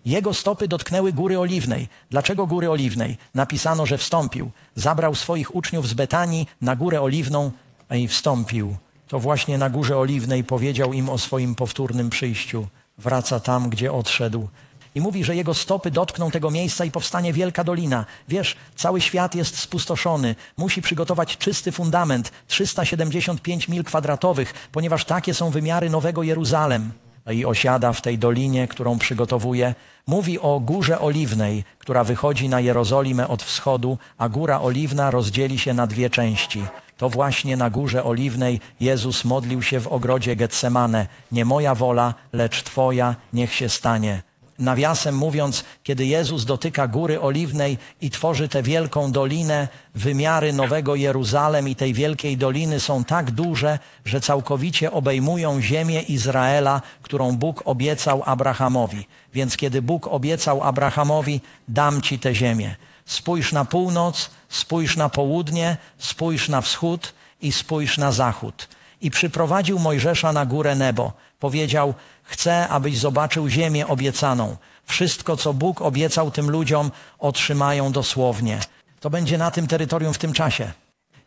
Jego stopy dotknęły Góry Oliwnej. Dlaczego Góry Oliwnej? Napisano, że wstąpił. Zabrał swoich uczniów z Betanii na Górę Oliwną i wstąpił. To właśnie na Górze Oliwnej powiedział im o swoim powtórnym przyjściu. Wraca tam, gdzie odszedł. I mówi, że jego stopy dotkną tego miejsca i powstanie wielka dolina. Wiesz, cały świat jest spustoszony. Musi przygotować czysty fundament, 375 mil kwadratowych, ponieważ takie są wymiary Nowego Jeruzalem i osiada w tej dolinie, którą przygotowuje. Mówi o Górze Oliwnej, która wychodzi na Jerozolimę od wschodu, a Góra Oliwna rozdzieli się na dwie części. To właśnie na Górze Oliwnej Jezus modlił się w ogrodzie Getsemane. Nie moja wola, lecz Twoja niech się stanie. Nawiasem mówiąc, kiedy Jezus dotyka góry oliwnej i tworzy tę wielką dolinę, wymiary Nowego Jeruzalem i tej wielkiej doliny są tak duże, że całkowicie obejmują ziemię Izraela, którą Bóg obiecał Abrahamowi. Więc kiedy Bóg obiecał Abrahamowi, dam ci tę ziemię. Spójrz na północ, spójrz na południe, spójrz na wschód i spójrz na zachód. I przyprowadził Mojżesza na górę Nebo. Powiedział, Chcę, abyś zobaczył ziemię obiecaną. Wszystko, co Bóg obiecał tym ludziom, otrzymają dosłownie. To będzie na tym terytorium w tym czasie.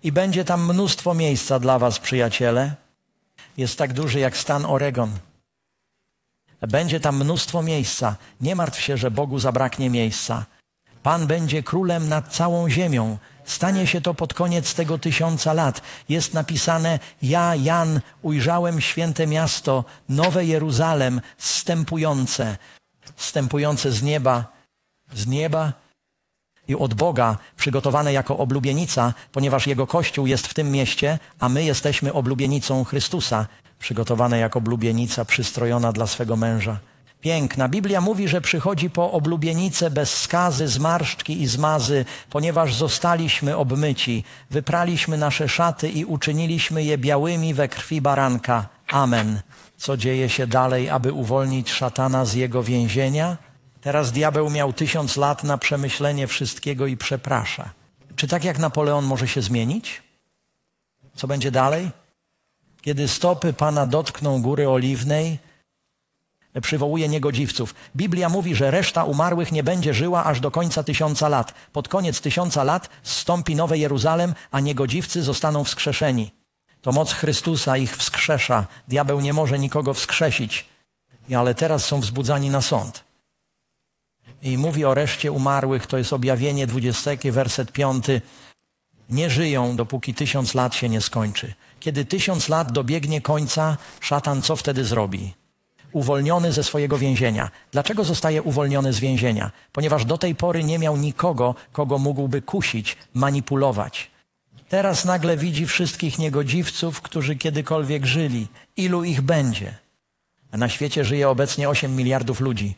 I będzie tam mnóstwo miejsca dla was, przyjaciele. Jest tak duży jak stan Oregon. Będzie tam mnóstwo miejsca. Nie martw się, że Bogu zabraknie miejsca. Pan będzie królem nad całą ziemią. Stanie się to pod koniec tego tysiąca lat. Jest napisane, ja, Jan, ujrzałem święte miasto, nowe Jeruzalem, wstępujące, wstępujące z nieba, z nieba i od Boga, przygotowane jako oblubienica, ponieważ Jego Kościół jest w tym mieście, a my jesteśmy oblubienicą Chrystusa, przygotowane jako oblubienica przystrojona dla swego męża piękna. Biblia mówi, że przychodzi po oblubienicę bez skazy, zmarszczki i zmazy, ponieważ zostaliśmy obmyci, wypraliśmy nasze szaty i uczyniliśmy je białymi we krwi baranka. Amen. Co dzieje się dalej, aby uwolnić szatana z jego więzienia? Teraz diabeł miał tysiąc lat na przemyślenie wszystkiego i przeprasza. Czy tak jak Napoleon może się zmienić? Co będzie dalej? Kiedy stopy Pana dotkną góry oliwnej, przywołuje niegodziwców. Biblia mówi, że reszta umarłych nie będzie żyła aż do końca tysiąca lat. Pod koniec tysiąca lat zstąpi nowe Jeruzalem, a niegodziwcy zostaną wskrzeszeni. To moc Chrystusa ich wskrzesza. Diabeł nie może nikogo wskrzesić, ale teraz są wzbudzani na sąd. I mówi o reszcie umarłych, to jest objawienie 20, werset 5. Nie żyją, dopóki tysiąc lat się nie skończy. Kiedy tysiąc lat dobiegnie końca, szatan co wtedy zrobi? uwolniony ze swojego więzienia. Dlaczego zostaje uwolniony z więzienia? Ponieważ do tej pory nie miał nikogo, kogo mógłby kusić, manipulować. Teraz nagle widzi wszystkich niegodziwców, którzy kiedykolwiek żyli. Ilu ich będzie? Na świecie żyje obecnie 8 miliardów ludzi.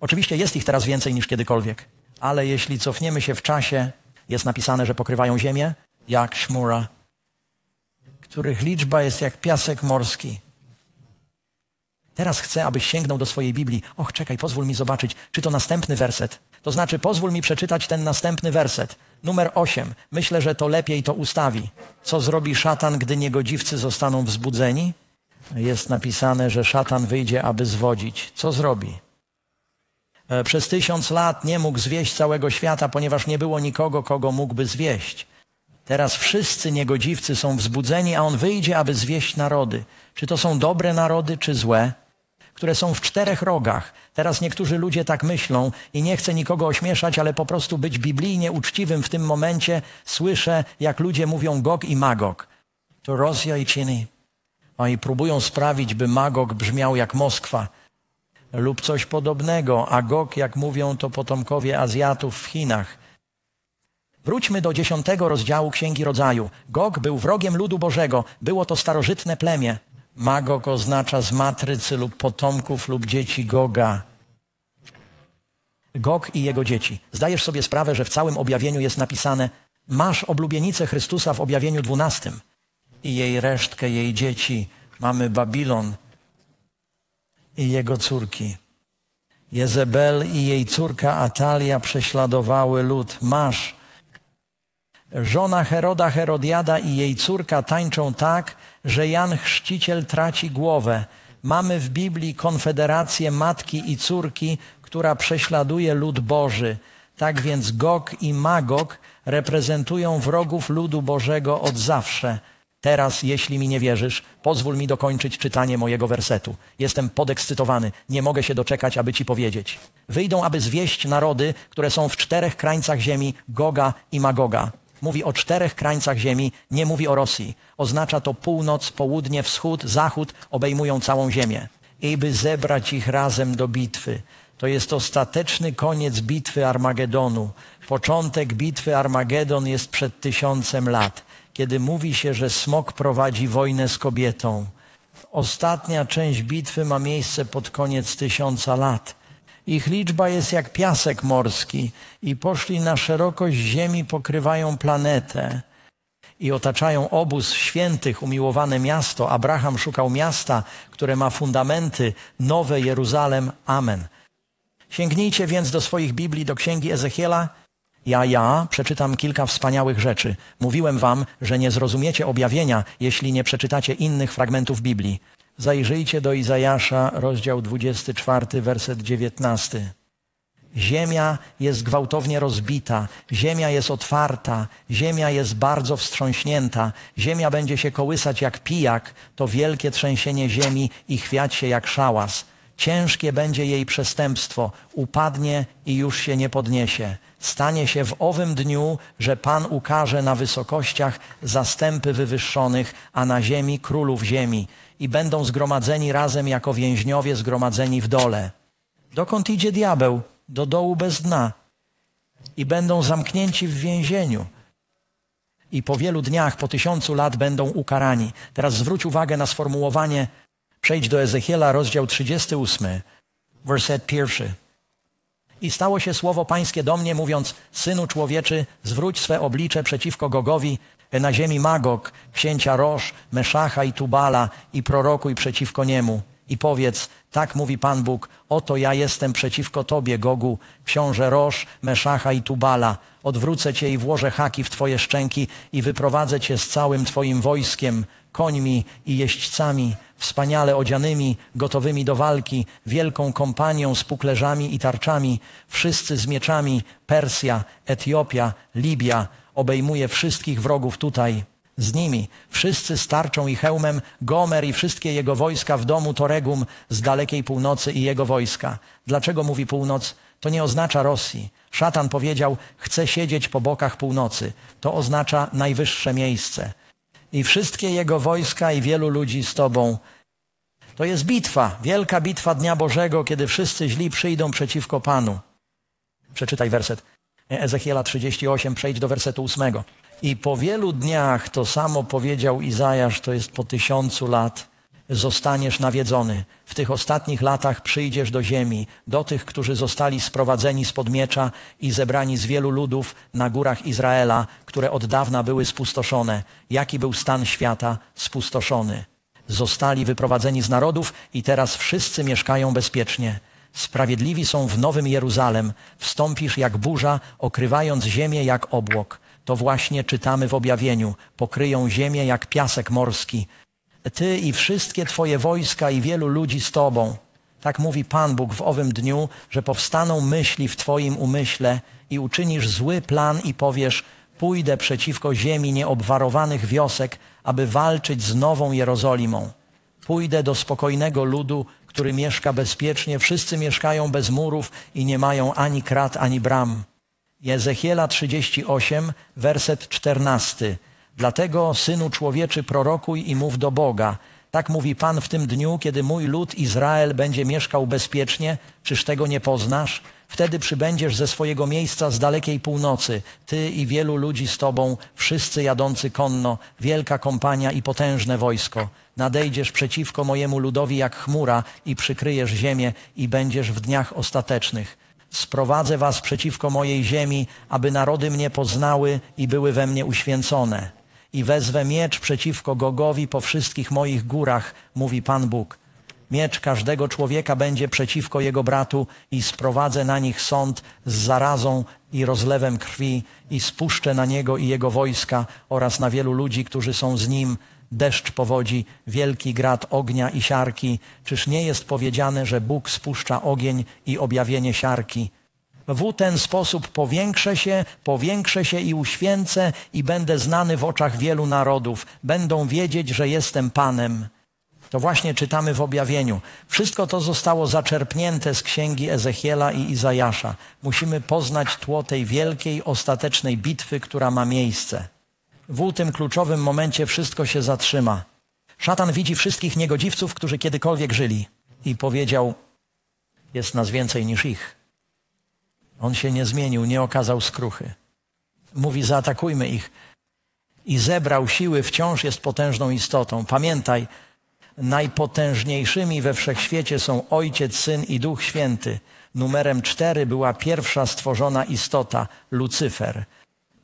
Oczywiście jest ich teraz więcej niż kiedykolwiek, ale jeśli cofniemy się w czasie, jest napisane, że pokrywają Ziemię jak szmura, których liczba jest jak piasek morski. Teraz chcę, abyś sięgnął do swojej Biblii. Och, czekaj, pozwól mi zobaczyć, czy to następny werset. To znaczy, pozwól mi przeczytać ten następny werset. Numer 8. Myślę, że to lepiej to ustawi. Co zrobi szatan, gdy niegodziwcy zostaną wzbudzeni? Jest napisane, że szatan wyjdzie, aby zwodzić. Co zrobi? E, przez tysiąc lat nie mógł zwieść całego świata, ponieważ nie było nikogo, kogo mógłby zwieść. Teraz wszyscy niegodziwcy są wzbudzeni, a on wyjdzie, aby zwieść narody. Czy to są dobre narody, czy złe? które są w czterech rogach. Teraz niektórzy ludzie tak myślą i nie chcę nikogo ośmieszać, ale po prostu być biblijnie uczciwym w tym momencie słyszę, jak ludzie mówią Gog i Magog. To Rosja i Chiny. Oni próbują sprawić, by Magog brzmiał jak Moskwa lub coś podobnego, a Gog, jak mówią to potomkowie Azjatów w Chinach. Wróćmy do dziesiątego rozdziału Księgi Rodzaju. Gog był wrogiem ludu Bożego, było to starożytne plemię. Magog oznacza z matrycy lub potomków lub dzieci Goga. Gog i jego dzieci. Zdajesz sobie sprawę, że w całym objawieniu jest napisane masz oblubienicę Chrystusa w objawieniu dwunastym i jej resztkę, jej dzieci. Mamy Babilon i jego córki. Jezebel i jej córka Atalia prześladowały lud. Masz. Żona Heroda Herodiada i jej córka tańczą tak, że Jan Chrzciciel traci głowę. Mamy w Biblii konfederację matki i córki, która prześladuje lud Boży. Tak więc Gog i Magog reprezentują wrogów ludu Bożego od zawsze. Teraz, jeśli mi nie wierzysz, pozwól mi dokończyć czytanie mojego wersetu. Jestem podekscytowany, nie mogę się doczekać, aby ci powiedzieć. Wyjdą, aby zwieść narody, które są w czterech krańcach ziemi, Goga i Magoga. Mówi o czterech krańcach ziemi, nie mówi o Rosji. Oznacza to północ, południe, wschód, zachód, obejmują całą ziemię. I by zebrać ich razem do bitwy. To jest ostateczny koniec bitwy Armagedonu. Początek bitwy Armagedon jest przed tysiącem lat, kiedy mówi się, że smok prowadzi wojnę z kobietą. Ostatnia część bitwy ma miejsce pod koniec tysiąca lat ich liczba jest jak piasek morski i poszli na szerokość ziemi, pokrywają planetę i otaczają obóz świętych, umiłowane miasto. Abraham szukał miasta, które ma fundamenty, nowe Jeruzalem. Amen. Sięgnijcie więc do swoich Biblii, do księgi Ezechiela. Ja, ja przeczytam kilka wspaniałych rzeczy. Mówiłem wam, że nie zrozumiecie objawienia, jeśli nie przeczytacie innych fragmentów Biblii. Zajrzyjcie do Izajasza, rozdział 24, werset 19. Ziemia jest gwałtownie rozbita, ziemia jest otwarta, ziemia jest bardzo wstrząśnięta, ziemia będzie się kołysać jak pijak, to wielkie trzęsienie ziemi i chwiać się jak szałas. Ciężkie będzie jej przestępstwo, upadnie i już się nie podniesie. Stanie się w owym dniu, że Pan ukaże na wysokościach zastępy wywyższonych, a na ziemi królów ziemi i będą zgromadzeni razem jako więźniowie zgromadzeni w dole. Dokąd idzie diabeł? Do dołu bez dna. I będą zamknięci w więzieniu. I po wielu dniach, po tysiącu lat będą ukarani. Teraz zwróć uwagę na sformułowanie. Przejdź do Ezechiela, rozdział 38, werset pierwszy. I stało się słowo pańskie do mnie, mówiąc, Synu człowieczy, zwróć swe oblicze przeciwko Gogowi, na ziemi Magog, księcia Roż, Meszacha i Tubala i prorokuj przeciwko niemu. I powiedz, tak mówi Pan Bóg, oto ja jestem przeciwko Tobie, Gogu, książę Roż, Meszacha i Tubala. Odwrócę Cię i włożę haki w Twoje szczęki i wyprowadzę Cię z całym Twoim wojskiem, końmi i jeźdźcami, wspaniale odzianymi, gotowymi do walki, wielką kompanią z puklerzami i tarczami, wszyscy z mieczami, Persja, Etiopia, Libia, obejmuje wszystkich wrogów tutaj z nimi. Wszyscy starczą i hełmem, Gomer i wszystkie jego wojska w domu Toregum z dalekiej północy i jego wojska. Dlaczego mówi północ? To nie oznacza Rosji. Szatan powiedział, chce siedzieć po bokach północy. To oznacza najwyższe miejsce. I wszystkie jego wojska i wielu ludzi z tobą. To jest bitwa, wielka bitwa Dnia Bożego, kiedy wszyscy źli przyjdą przeciwko Panu. Przeczytaj werset. Ezechiela 38, przejdź do wersetu 8. I po wielu dniach to samo powiedział Izajasz, to jest po tysiącu lat, zostaniesz nawiedzony. W tych ostatnich latach przyjdziesz do ziemi, do tych, którzy zostali sprowadzeni spod miecza i zebrani z wielu ludów na górach Izraela, które od dawna były spustoszone. Jaki był stan świata spustoszony? Zostali wyprowadzeni z narodów i teraz wszyscy mieszkają bezpiecznie. Sprawiedliwi są w Nowym Jeruzalem. Wstąpisz jak burza, okrywając ziemię jak obłok. To właśnie czytamy w objawieniu. Pokryją ziemię jak piasek morski. Ty i wszystkie Twoje wojska i wielu ludzi z Tobą. Tak mówi Pan Bóg w owym dniu, że powstaną myśli w Twoim umyśle i uczynisz zły plan i powiesz, pójdę przeciwko ziemi nieobwarowanych wiosek, aby walczyć z nową Jerozolimą. Pójdę do spokojnego ludu, który mieszka bezpiecznie. Wszyscy mieszkają bez murów i nie mają ani krat, ani bram. Jezechiela 38, werset 14. Dlatego, synu człowieczy, prorokuj i mów do Boga. Tak mówi Pan w tym dniu, kiedy mój lud Izrael będzie mieszkał bezpiecznie. Czyż tego nie poznasz? Wtedy przybędziesz ze swojego miejsca z dalekiej północy, ty i wielu ludzi z tobą, wszyscy jadący konno, wielka kompania i potężne wojsko. Nadejdziesz przeciwko mojemu ludowi jak chmura i przykryjesz ziemię i będziesz w dniach ostatecznych. Sprowadzę was przeciwko mojej ziemi, aby narody mnie poznały i były we mnie uświęcone. I wezwę miecz przeciwko Gogowi po wszystkich moich górach, mówi Pan Bóg Miecz każdego człowieka będzie przeciwko jego bratu i sprowadzę na nich sąd z zarazą i rozlewem krwi i spuszczę na niego i jego wojska oraz na wielu ludzi, którzy są z nim deszcz powodzi, wielki grad ognia i siarki. Czyż nie jest powiedziane, że Bóg spuszcza ogień i objawienie siarki? W ten sposób powiększę się, powiększę się i uświęcę i będę znany w oczach wielu narodów. Będą wiedzieć, że jestem Panem. To właśnie czytamy w objawieniu. Wszystko to zostało zaczerpnięte z księgi Ezechiela i Izajasza. Musimy poznać tło tej wielkiej, ostatecznej bitwy, która ma miejsce. W tym kluczowym momencie wszystko się zatrzyma. Szatan widzi wszystkich niegodziwców, którzy kiedykolwiek żyli i powiedział: Jest nas więcej niż ich. On się nie zmienił, nie okazał skruchy. Mówi: Zaatakujmy ich. I zebrał siły, wciąż jest potężną istotą. Pamiętaj, Najpotężniejszymi we wszechświecie są Ojciec, Syn i Duch Święty. Numerem cztery była pierwsza stworzona istota, Lucyfer.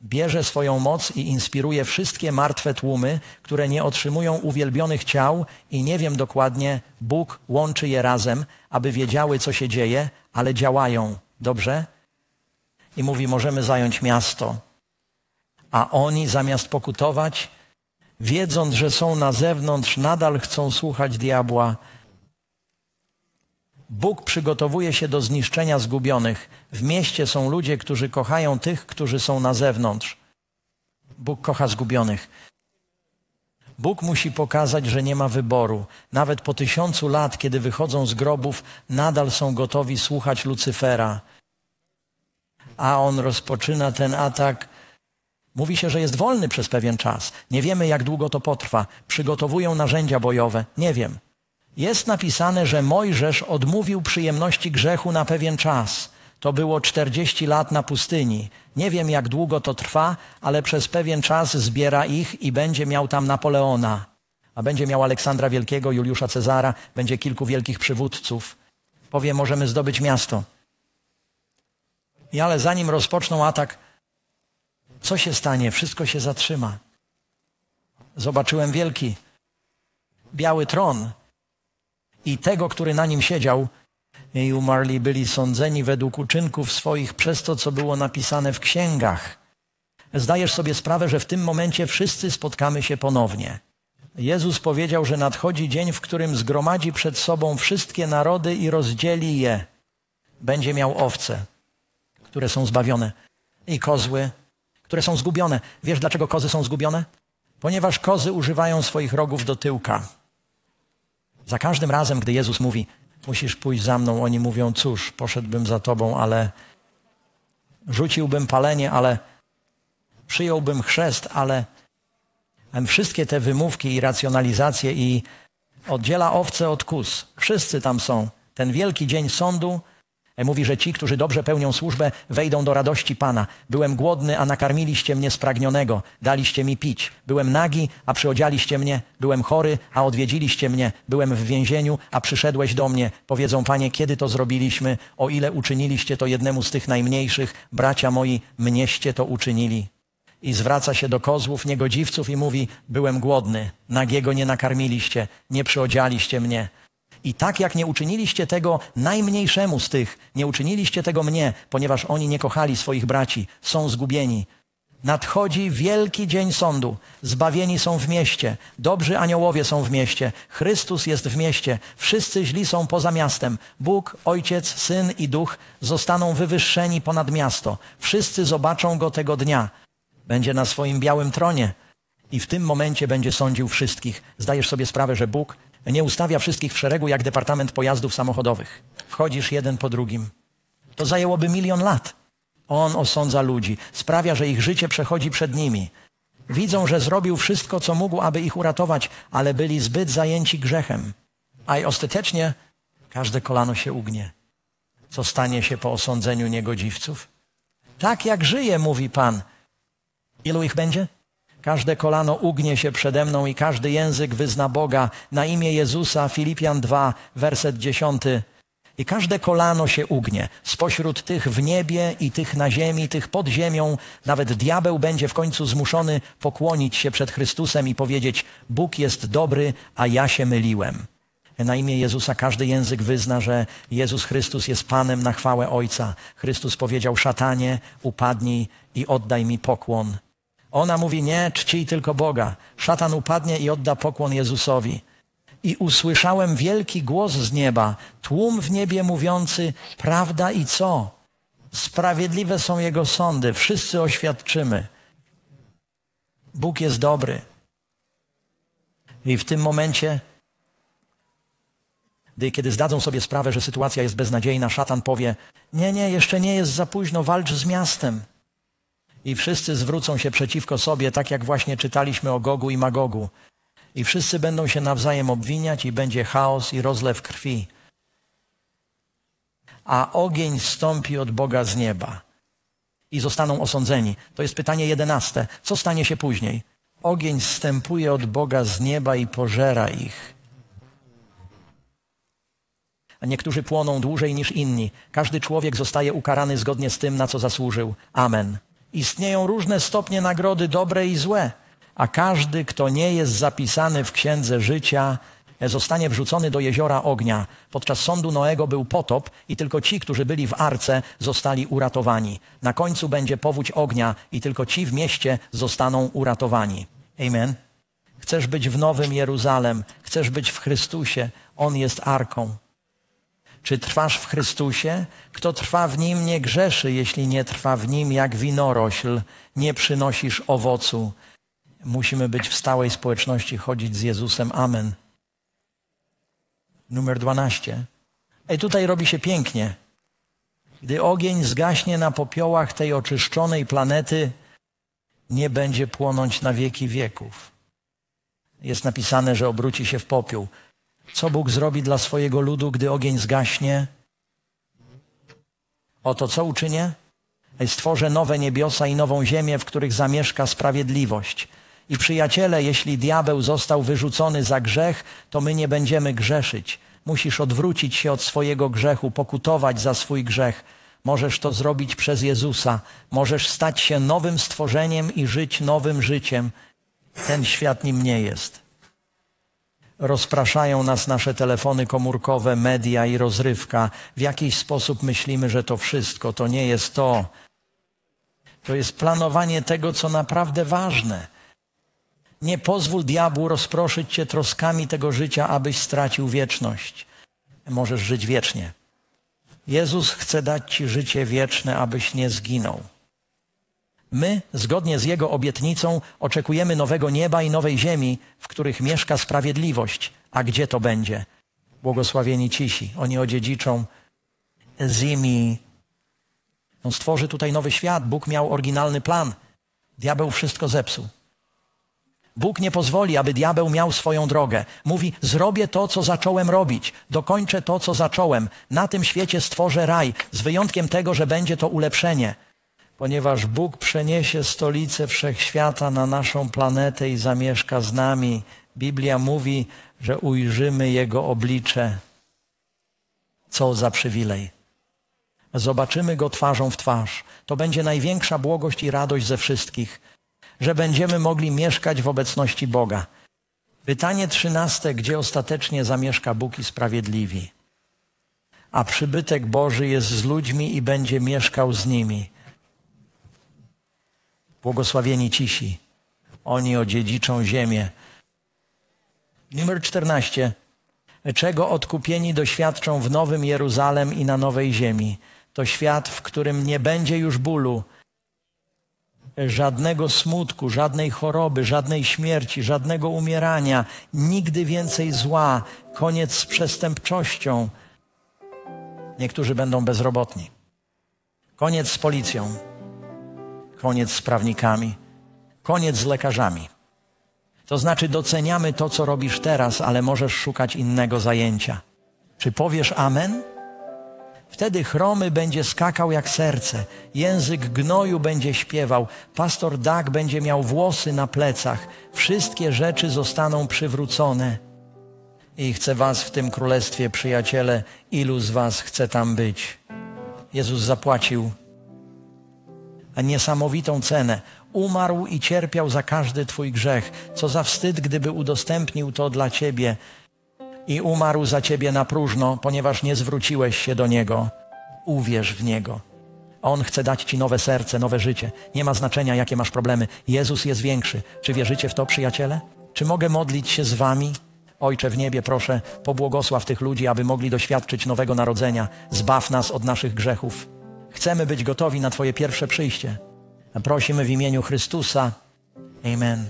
Bierze swoją moc i inspiruje wszystkie martwe tłumy, które nie otrzymują uwielbionych ciał i nie wiem dokładnie, Bóg łączy je razem, aby wiedziały, co się dzieje, ale działają. Dobrze? I mówi, możemy zająć miasto. A oni zamiast pokutować, wiedząc, że są na zewnątrz, nadal chcą słuchać diabła. Bóg przygotowuje się do zniszczenia zgubionych. W mieście są ludzie, którzy kochają tych, którzy są na zewnątrz. Bóg kocha zgubionych. Bóg musi pokazać, że nie ma wyboru. Nawet po tysiącu lat, kiedy wychodzą z grobów, nadal są gotowi słuchać Lucyfera. A on rozpoczyna ten atak Mówi się, że jest wolny przez pewien czas. Nie wiemy, jak długo to potrwa. Przygotowują narzędzia bojowe. Nie wiem. Jest napisane, że Mojżesz odmówił przyjemności grzechu na pewien czas. To było 40 lat na pustyni. Nie wiem, jak długo to trwa, ale przez pewien czas zbiera ich i będzie miał tam Napoleona. A będzie miał Aleksandra Wielkiego, Juliusza Cezara, będzie kilku wielkich przywódców. Powie, możemy zdobyć miasto. I ale zanim rozpoczną atak, co się stanie? Wszystko się zatrzyma. Zobaczyłem wielki, biały tron i tego, który na nim siedział, i umarli byli sądzeni według uczynków swoich przez to, co było napisane w księgach. Zdajesz sobie sprawę, że w tym momencie wszyscy spotkamy się ponownie. Jezus powiedział, że nadchodzi dzień, w którym zgromadzi przed sobą wszystkie narody i rozdzieli je. Będzie miał owce, które są zbawione, i kozły, które są zgubione. Wiesz, dlaczego kozy są zgubione? Ponieważ kozy używają swoich rogów do tyłka. Za każdym razem, gdy Jezus mówi, musisz pójść za mną, oni mówią, cóż, poszedłbym za tobą, ale rzuciłbym palenie, ale przyjąłbym chrzest, ale wszystkie te wymówki i racjonalizacje i oddziela owce od kus. Wszyscy tam są. Ten wielki dzień sądu E, mówi, że ci, którzy dobrze pełnią służbę, wejdą do radości Pana. Byłem głodny, a nakarmiliście mnie spragnionego, daliście mi pić. Byłem nagi, a przyodzialiście mnie. Byłem chory, a odwiedziliście mnie. Byłem w więzieniu, a przyszedłeś do mnie. Powiedzą, Panie, kiedy to zrobiliśmy? O ile uczyniliście to jednemu z tych najmniejszych, bracia moi, mnieście to uczynili. I zwraca się do kozłów, niegodziwców i mówi, byłem głodny, nagiego nie nakarmiliście, nie przyodzialiście mnie i tak jak nie uczyniliście tego najmniejszemu z tych, nie uczyniliście tego mnie, ponieważ oni nie kochali swoich braci, są zgubieni. Nadchodzi wielki dzień sądu. Zbawieni są w mieście. Dobrzy aniołowie są w mieście. Chrystus jest w mieście. Wszyscy źli są poza miastem. Bóg, Ojciec, Syn i Duch zostaną wywyższeni ponad miasto. Wszyscy zobaczą go tego dnia. Będzie na swoim białym tronie i w tym momencie będzie sądził wszystkich. Zdajesz sobie sprawę, że Bóg nie ustawia wszystkich w szeregu jak Departament Pojazdów Samochodowych. Wchodzisz jeden po drugim. To zajęłoby milion lat. On osądza ludzi, sprawia, że ich życie przechodzi przed nimi. Widzą, że zrobił wszystko, co mógł, aby ich uratować, ale byli zbyt zajęci grzechem. A i ostatecznie każde kolano się ugnie. Co stanie się po osądzeniu niegodziwców? Tak jak żyje, mówi Pan. Ilu ich będzie? Każde kolano ugnie się przede mną i każdy język wyzna Boga na imię Jezusa, Filipian 2, werset 10. I każde kolano się ugnie spośród tych w niebie i tych na ziemi, tych pod ziemią. Nawet diabeł będzie w końcu zmuszony pokłonić się przed Chrystusem i powiedzieć: Bóg jest dobry, a ja się myliłem. Na imię Jezusa każdy język wyzna, że Jezus Chrystus jest Panem na chwałę Ojca. Chrystus powiedział: Szatanie, upadnij i oddaj mi pokłon. Ona mówi, nie, czcij tylko Boga. Szatan upadnie i odda pokłon Jezusowi. I usłyszałem wielki głos z nieba, tłum w niebie mówiący, prawda i co? Sprawiedliwe są Jego sądy, wszyscy oświadczymy. Bóg jest dobry. I w tym momencie, gdy kiedy zdadzą sobie sprawę, że sytuacja jest beznadziejna, szatan powie: Nie, nie, jeszcze nie jest za późno, walcz z miastem i wszyscy zwrócą się przeciwko sobie, tak jak właśnie czytaliśmy o Gogu i Magogu. I wszyscy będą się nawzajem obwiniać i będzie chaos i rozlew krwi. A ogień stąpi od Boga z nieba i zostaną osądzeni. To jest pytanie jedenaste. Co stanie się później? Ogień stępuje od Boga z nieba i pożera ich. A niektórzy płoną dłużej niż inni. Każdy człowiek zostaje ukarany zgodnie z tym, na co zasłużył. Amen. Istnieją różne stopnie nagrody, dobre i złe, a każdy, kto nie jest zapisany w księdze życia, zostanie wrzucony do jeziora ognia. Podczas sądu Noego był potop i tylko ci, którzy byli w arce, zostali uratowani. Na końcu będzie powódź ognia i tylko ci w mieście zostaną uratowani. Amen. Chcesz być w Nowym Jeruzalem, chcesz być w Chrystusie, On jest arką. Czy trwasz w Chrystusie? Kto trwa w nim, nie grzeszy, jeśli nie trwa w nim jak winorośl, nie przynosisz owocu. Musimy być w stałej społeczności, chodzić z Jezusem. Amen. Numer 12. Ej, tutaj robi się pięknie. Gdy ogień zgaśnie na popiołach tej oczyszczonej planety, nie będzie płonąć na wieki wieków. Jest napisane, że obróci się w popiół. Co Bóg zrobi dla swojego ludu, gdy ogień zgaśnie? Oto co uczynię? Stworzę nowe niebiosa i nową ziemię, w których zamieszka sprawiedliwość. I przyjaciele, jeśli diabeł został wyrzucony za grzech, to my nie będziemy grzeszyć. Musisz odwrócić się od swojego grzechu, pokutować za swój grzech. Możesz to zrobić przez Jezusa. Możesz stać się nowym stworzeniem i żyć nowym życiem. Ten świat nim nie jest rozpraszają nas nasze telefony komórkowe, media i rozrywka. W jakiś sposób myślimy, że to wszystko to nie jest to. To jest planowanie tego, co naprawdę ważne. Nie pozwól diabłu rozproszyć cię troskami tego życia, abyś stracił wieczność. Możesz żyć wiecznie. Jezus chce dać ci życie wieczne, abyś nie zginął. My, zgodnie z Jego obietnicą, oczekujemy nowego nieba i nowej ziemi, w których mieszka sprawiedliwość. A gdzie to będzie? Błogosławieni cisi, oni odziedziczą zimi. On stworzy tutaj nowy świat. Bóg miał oryginalny plan. Diabeł wszystko zepsuł. Bóg nie pozwoli, aby diabeł miał swoją drogę. Mówi: Zrobię to, co zacząłem robić, dokończę to, co zacząłem. Na tym świecie stworzę raj, z wyjątkiem tego, że będzie to ulepszenie ponieważ Bóg przeniesie stolicę wszechświata na naszą planetę i zamieszka z nami. Biblia mówi, że ujrzymy Jego oblicze. Co za przywilej. Zobaczymy Go twarzą w twarz. To będzie największa błogość i radość ze wszystkich, że będziemy mogli mieszkać w obecności Boga. Pytanie trzynaste, gdzie ostatecznie zamieszka Bóg i sprawiedliwi? A przybytek Boży jest z ludźmi i będzie mieszkał z nimi. Błogosławieni cisi. Oni odziedziczą ziemię. Numer 14. Czego odkupieni doświadczą w Nowym Jeruzalem i na Nowej Ziemi. To świat, w którym nie będzie już bólu, żadnego smutku, żadnej choroby, żadnej śmierci, żadnego umierania, nigdy więcej zła, koniec z przestępczością. Niektórzy będą bezrobotni. Koniec z policją koniec z prawnikami, koniec z lekarzami. To znaczy doceniamy to, co robisz teraz, ale możesz szukać innego zajęcia. Czy powiesz amen? Wtedy chromy będzie skakał jak serce, język gnoju będzie śpiewał, pastor Dag będzie miał włosy na plecach, wszystkie rzeczy zostaną przywrócone. I chcę was w tym królestwie, przyjaciele, ilu z was chce tam być? Jezus zapłacił niesamowitą cenę. Umarł i cierpiał za każdy Twój grzech. Co za wstyd, gdyby udostępnił to dla Ciebie. I umarł za Ciebie na próżno, ponieważ nie zwróciłeś się do Niego. Uwierz w Niego. On chce dać Ci nowe serce, nowe życie. Nie ma znaczenia, jakie masz problemy. Jezus jest większy. Czy wierzycie w to, przyjaciele? Czy mogę modlić się z Wami? Ojcze w niebie, proszę, pobłogosław tych ludzi, aby mogli doświadczyć nowego narodzenia. Zbaw nas od naszych grzechów. Chcemy być gotowi na Twoje pierwsze przyjście. prosimy w imieniu Chrystusa. Amen.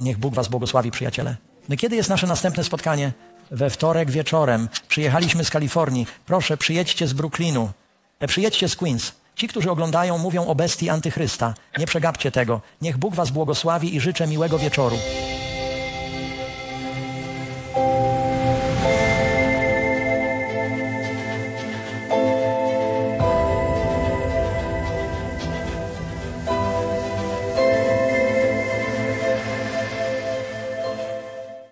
Niech Bóg Was błogosławi, przyjaciele. No kiedy jest nasze następne spotkanie? We wtorek wieczorem. Przyjechaliśmy z Kalifornii. Proszę, przyjedźcie z Brooklynu. E, przyjedźcie z Queens. Ci, którzy oglądają, mówią o bestii antychrysta. Nie przegapcie tego. Niech Bóg Was błogosławi i życzę miłego wieczoru.